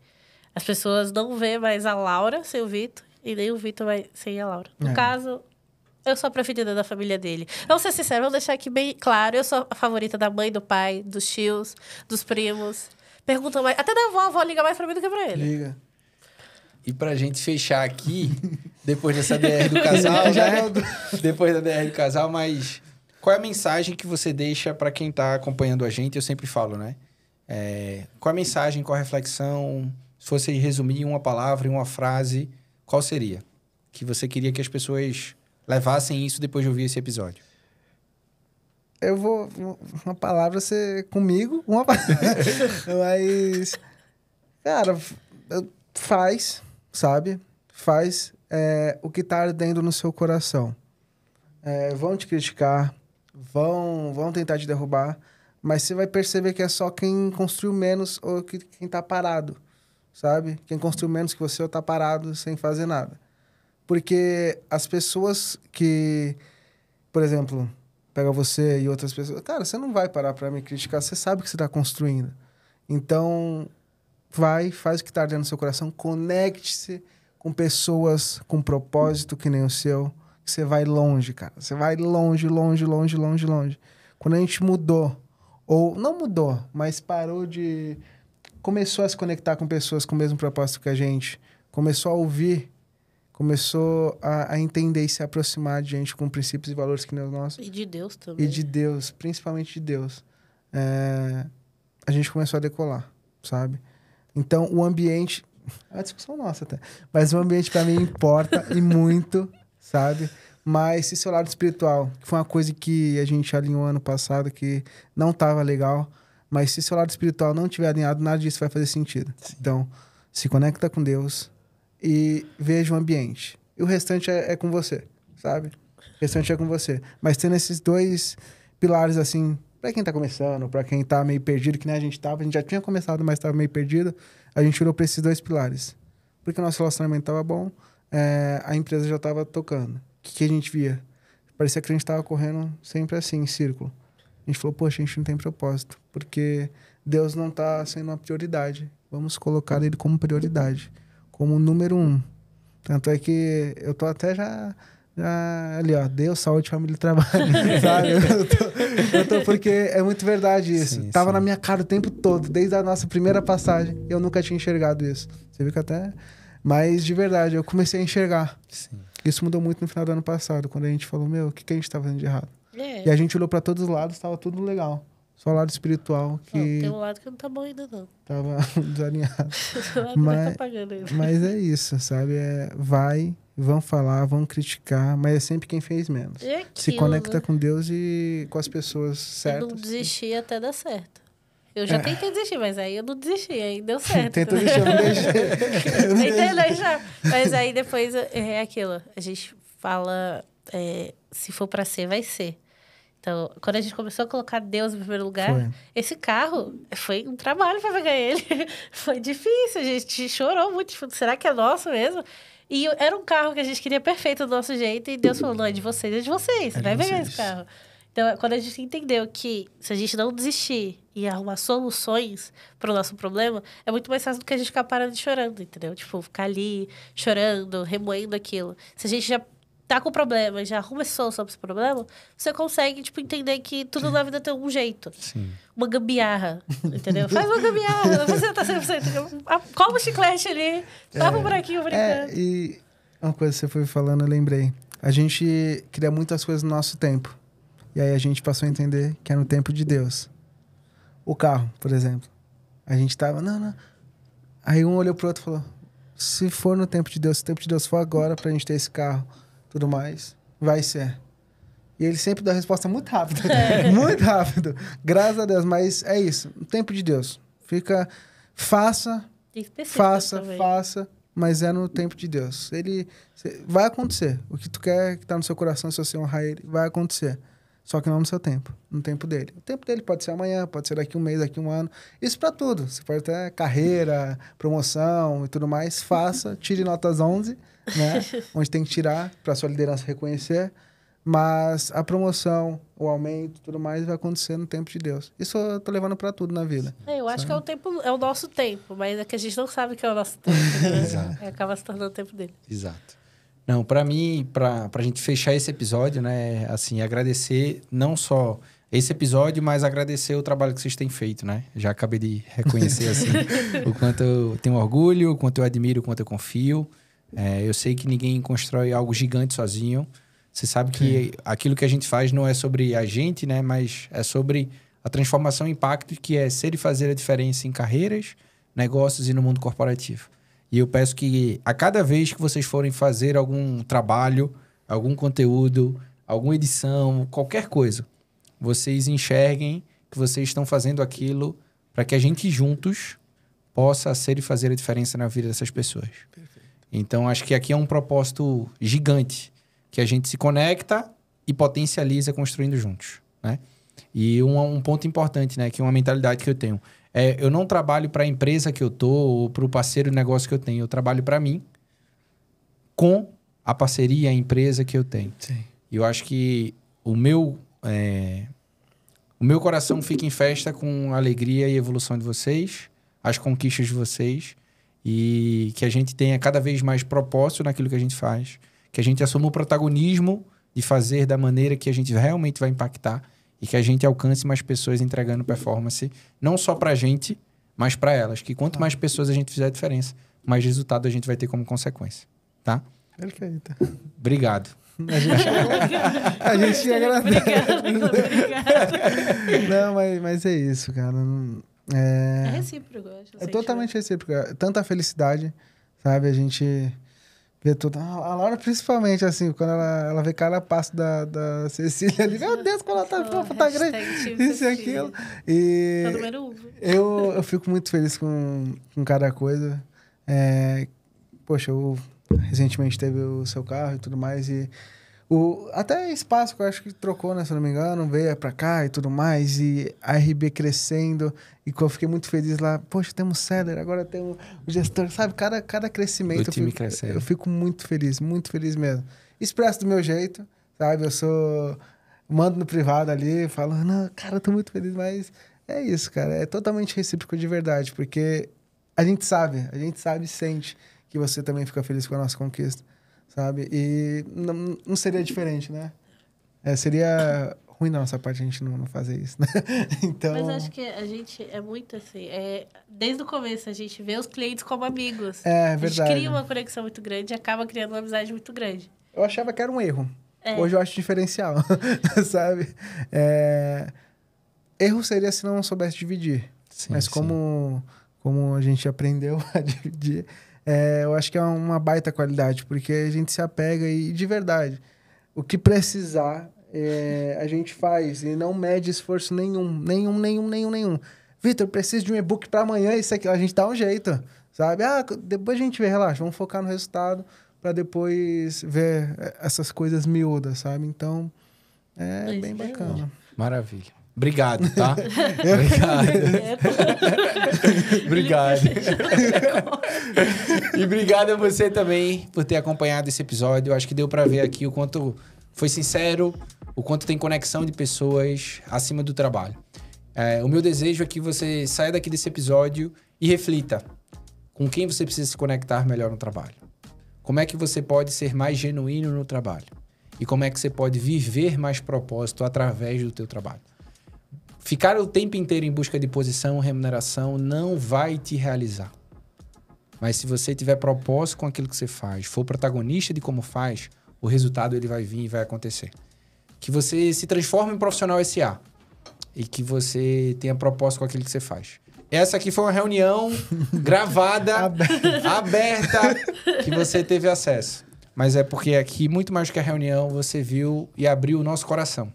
as pessoas não vê mais a Laura sem o Vitor e nem o Vitor sem a Laura. No é. caso, eu sou a preferida da família dele. Vamos ser sinceros, vou deixar aqui bem claro. Eu sou a favorita da mãe, do pai, dos tios, dos primos. Perguntam mais. Até da avó, a avó liga mais pra mim do que pra ele. Liga. E pra gente fechar aqui, <laughs> depois dessa DR do casal, <laughs> né? depois da DR do casal, mas qual é a mensagem que você deixa para quem tá acompanhando a gente? Eu sempre falo, né? É, qual a mensagem, qual a reflexão? Se fosse resumir uma palavra, uma frase, qual seria? Que você queria que as pessoas levassem isso depois de ouvir esse episódio? Eu vou. Uma palavra ser comigo, uma <laughs> palavra. Mas. Cara, faz sabe? Faz é, o que está ardendo no seu coração. É, vão te criticar, vão, vão tentar te derrubar, mas você vai perceber que é só quem construiu menos ou que, quem está parado, sabe? Quem construiu menos que você ou está parado sem fazer nada. Porque as pessoas que, por exemplo, pega você e outras pessoas, cara, você não vai parar para me criticar, você sabe que você está construindo. Então, vai, faz o que está ardendo no seu coração, conecte-se com pessoas com propósito que nem o seu, que você vai longe, cara. Você vai longe, longe, longe, longe, longe. Quando a gente mudou, ou não mudou, mas parou de. começou a se conectar com pessoas com o mesmo propósito que a gente, começou a ouvir começou a, a, entender e se aproximar de gente com princípios e valores que não é o nosso. E de Deus também. E de Deus, principalmente de Deus. É, a gente começou a decolar, sabe? Então, o ambiente. É uma discussão nossa até. Mas o ambiente para mim importa e muito, sabe? Mas esse seu lado espiritual, que foi uma coisa que a gente alinhou ano passado, que não estava legal. Mas se seu lado espiritual não estiver alinhado, nada disso vai fazer sentido. Sim. Então, se conecta com Deus e veja o ambiente. E o restante é, é com você, sabe? O restante é com você. Mas tendo esses dois pilares, assim, para quem está começando, para quem está meio perdido, que nem a gente estava, a gente já tinha começado, mas estava meio perdido, a gente virou para esses dois pilares. Porque o nosso relacionamento estava bom, é, a empresa já estava tocando. O que, que, a gente via? Parecia que a gente estava correndo sempre assim, em círculo. A gente falou, poxa, a gente não tem propósito, porque Deus não está sendo uma prioridade. Vamos colocar ele como prioridade, como número um. Tanto é que eu tô até já ah, ali, ó, Deus, saúde, família e trabalho. <laughs> sabe? Eu tô, eu tô, porque é muito verdade isso. Sim, Tava sim. na minha cara o tempo todo, desde a nossa primeira passagem. Eu nunca tinha enxergado isso. Você viu que até. Mas de verdade, eu comecei a enxergar. Sim. Isso mudou muito no final do ano passado, quando a gente falou: Meu, o que, que a gente tá fazendo de errado? É. E a gente olhou para todos os lados, tava tudo legal. Só o lado espiritual que. Não, tem um lado que não tá bom ainda, não. Tava <laughs> desalinhado. <laughs> Tá mas, tá mas é isso, sabe? É, vai vão falar, vão criticar, mas é sempre quem fez menos. É se conecta né? com Deus e com as pessoas certas. Eu não desisti até dar certo. Eu já é. tentei desistir, mas aí eu não desisti, aí deu certo. <laughs> Tenta desistir. eu não deixei. <laughs> eu não Mas aí depois é, é aquilo. A gente fala, é, se for para ser, vai ser. Então, quando a gente começou a colocar Deus em primeiro lugar, foi. esse carro foi um trabalho para pegar ele. <laughs> foi difícil, a gente chorou muito. Tipo, será que é nosso mesmo? E era um carro que a gente queria perfeito do nosso jeito. E Deus falou: não, é de vocês, é de vocês. É vai vocês. esse carro. Então, é, quando a gente entendeu que se a gente não desistir e arrumar soluções para o nosso problema, é muito mais fácil do que a gente ficar parando e chorando, entendeu? Tipo, ficar ali chorando, remoendo aquilo. Se a gente já tá com problema e já começou sobre esse problema, você consegue, tipo, entender que tudo na vida tem um jeito. Sim. Uma gambiarra, entendeu? Faz uma gambiarra, <laughs> você tá estar 100%. Cola o chiclete ali, tava é, um buraquinho é, brincando. É, e uma coisa que você foi falando, eu lembrei. A gente cria muitas coisas no nosso tempo. E aí a gente passou a entender que é no tempo de Deus. O carro, por exemplo. A gente tava, não, não. Aí um olhou pro outro e falou: se for no tempo de Deus, se o tempo de Deus for agora pra gente ter esse carro, tudo mais, vai ser. E ele sempre dá a resposta muito rápido. É. <laughs> muito rápido. Graças a Deus. Mas é isso. O tempo de Deus. Fica. Faça. Faça, também. faça. Mas é no tempo de Deus. Ele. Vai acontecer. O que tu quer que tá no seu coração, se você honrar ele, vai acontecer. Só que não no seu tempo, no tempo dele. O tempo dele pode ser amanhã, pode ser daqui um mês, daqui um ano. Isso para tudo. Você pode ter carreira, promoção e tudo mais. Faça, tire notas 11 né? onde tem que tirar para sua liderança reconhecer. Mas a promoção, o aumento, tudo mais vai acontecer no tempo de Deus. Isso eu tô levando para tudo na vida. É, eu acho sabe? que é o tempo, é o nosso tempo, mas é que a gente não sabe que é o nosso tempo. Né? <laughs> é, acaba se tornando o tempo dele. Exato. Não, para mim, para a gente fechar esse episódio, né, assim, agradecer não só esse episódio, mas agradecer o trabalho que vocês têm feito, né? Já acabei de reconhecer assim <laughs> o quanto eu tenho orgulho, o quanto eu admiro, o quanto eu confio. É, eu sei que ninguém constrói algo gigante sozinho. Você sabe que Sim. aquilo que a gente faz não é sobre a gente, né? Mas é sobre a transformação e impacto que é ser e fazer a diferença em carreiras, negócios e no mundo corporativo. E eu peço que a cada vez que vocês forem fazer algum trabalho, algum conteúdo, alguma edição, qualquer coisa, vocês enxerguem que vocês estão fazendo aquilo para que a gente juntos possa ser e fazer a diferença na vida dessas pessoas. Perfeito. Então, acho que aqui é um propósito gigante, que a gente se conecta e potencializa construindo juntos, né? E um, um ponto importante, né, que é uma mentalidade que eu tenho. É, eu não trabalho para a empresa que eu tô ou para o parceiro de negócio que eu tenho. Eu trabalho para mim com a parceria, a empresa que eu tenho. E eu acho que o meu... É, o meu coração fica em festa com a alegria e evolução de vocês, as conquistas de vocês e que a gente tenha cada vez mais propósito naquilo que a gente faz, que a gente assuma o protagonismo de fazer da maneira que a gente realmente vai impactar e que a gente alcance mais pessoas entregando performance, não só para a gente, mas para elas. Que quanto mais pessoas a gente fizer a diferença, mais resultado a gente vai ter como consequência. Tá? Perfeito. Obrigado. A gente, <laughs> a gente agradece. Obrigado, Não, mas, mas é isso, cara. Não é, é recíproco, eu acho. É totalmente né? recíproco. É tanta felicidade, sabe? A gente vê tudo. A Laura, principalmente, assim, quando ela, ela vê cada passo da, da Cecília ali, meu Deus, quando ela tá fofa, tá grande. Isso e aquilo. E. Tá eu, eu fico muito feliz com, com cada coisa. É, poxa, eu recentemente teve o seu carro e tudo mais, e o, até espaço que eu acho que trocou, né? Se não me engano, veio pra cá e tudo mais, e a RB crescendo, e eu fiquei muito feliz lá. Poxa, temos seller, agora temos o gestor, sabe? Cada, cada crescimento. O time eu fico, crescendo. Eu fico muito feliz, muito feliz mesmo. Expresso do meu jeito, sabe? Eu sou. Mando no privado ali, falo, não, cara, eu tô muito feliz, mas é isso, cara. É totalmente recíproco de verdade, porque a gente sabe, a gente sabe e sente que você também fica feliz com a nossa conquista sabe? E não, não seria diferente, né? É, seria ruim nossa parte a gente não, não fazer isso, né? <laughs> então... Mas acho que a gente é muito assim, é, desde o começo a gente vê os clientes como amigos. É, verdade. A gente cria uma conexão muito grande e acaba criando uma amizade muito grande. Eu achava que era um erro. É. Hoje eu acho diferencial, <laughs> sabe? É... Erro seria se não soubesse dividir. Sim, Mas como, sim. como a gente aprendeu <laughs> a dividir, é, eu acho que é uma baita qualidade, porque a gente se apega e, de verdade, o que precisar, é, a gente faz e não mede esforço nenhum, nenhum, nenhum, nenhum, nenhum. Vitor, preciso de um e-book para amanhã, isso aqui, a gente dá um jeito, sabe? Ah, depois a gente vê, relaxa, vamos focar no resultado para depois ver é, essas coisas miúdas, sabe? Então, é, é bem bacana. Maravilha. Obrigado, tá? <laughs> obrigado. <laughs> obrigado. e obrigado a você também por ter acompanhado esse episódio. Eu acho que deu para ver aqui o quanto foi sincero, o quanto tem conexão de pessoas acima do trabalho. É, o meu desejo é que você saia daqui desse episódio e reflita com quem você precisa se conectar melhor no trabalho. Como é que você pode ser mais genuíno no trabalho? E como é que você pode viver mais propósito através do teu trabalho? Ficar o tempo inteiro em busca de posição, remuneração, não vai te realizar. Mas se você tiver propósito com aquilo que você faz, for protagonista de como faz, o resultado ele vai vir e vai acontecer. Que você se transforme em profissional SA e que você tenha propósito com aquilo que você faz. Essa aqui foi uma reunião <laughs> gravada, aberta. aberta, que você teve acesso. Mas é porque aqui, muito mais que a reunião, você viu e abriu o nosso coração.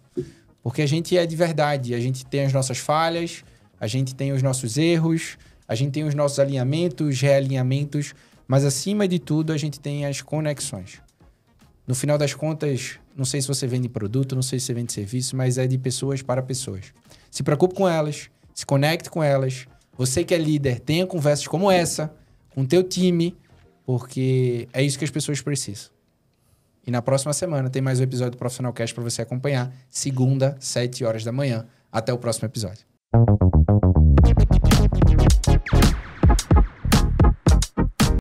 Porque a gente é de verdade, a gente tem as nossas falhas, a gente tem os nossos erros, a gente tem os nossos alinhamentos, realinhamentos, mas acima de tudo a gente tem as conexões. No final das contas, não sei se você vende produto, não sei se você vende serviço, mas é de pessoas para pessoas. Se preocupe com elas, se conecte com elas. Você que é líder, tenha conversas como essa com o teu time, porque é isso que as pessoas precisam. E na próxima semana tem mais um episódio do Profissional Cash para você acompanhar, segunda, 7 horas da manhã. Até o próximo episódio.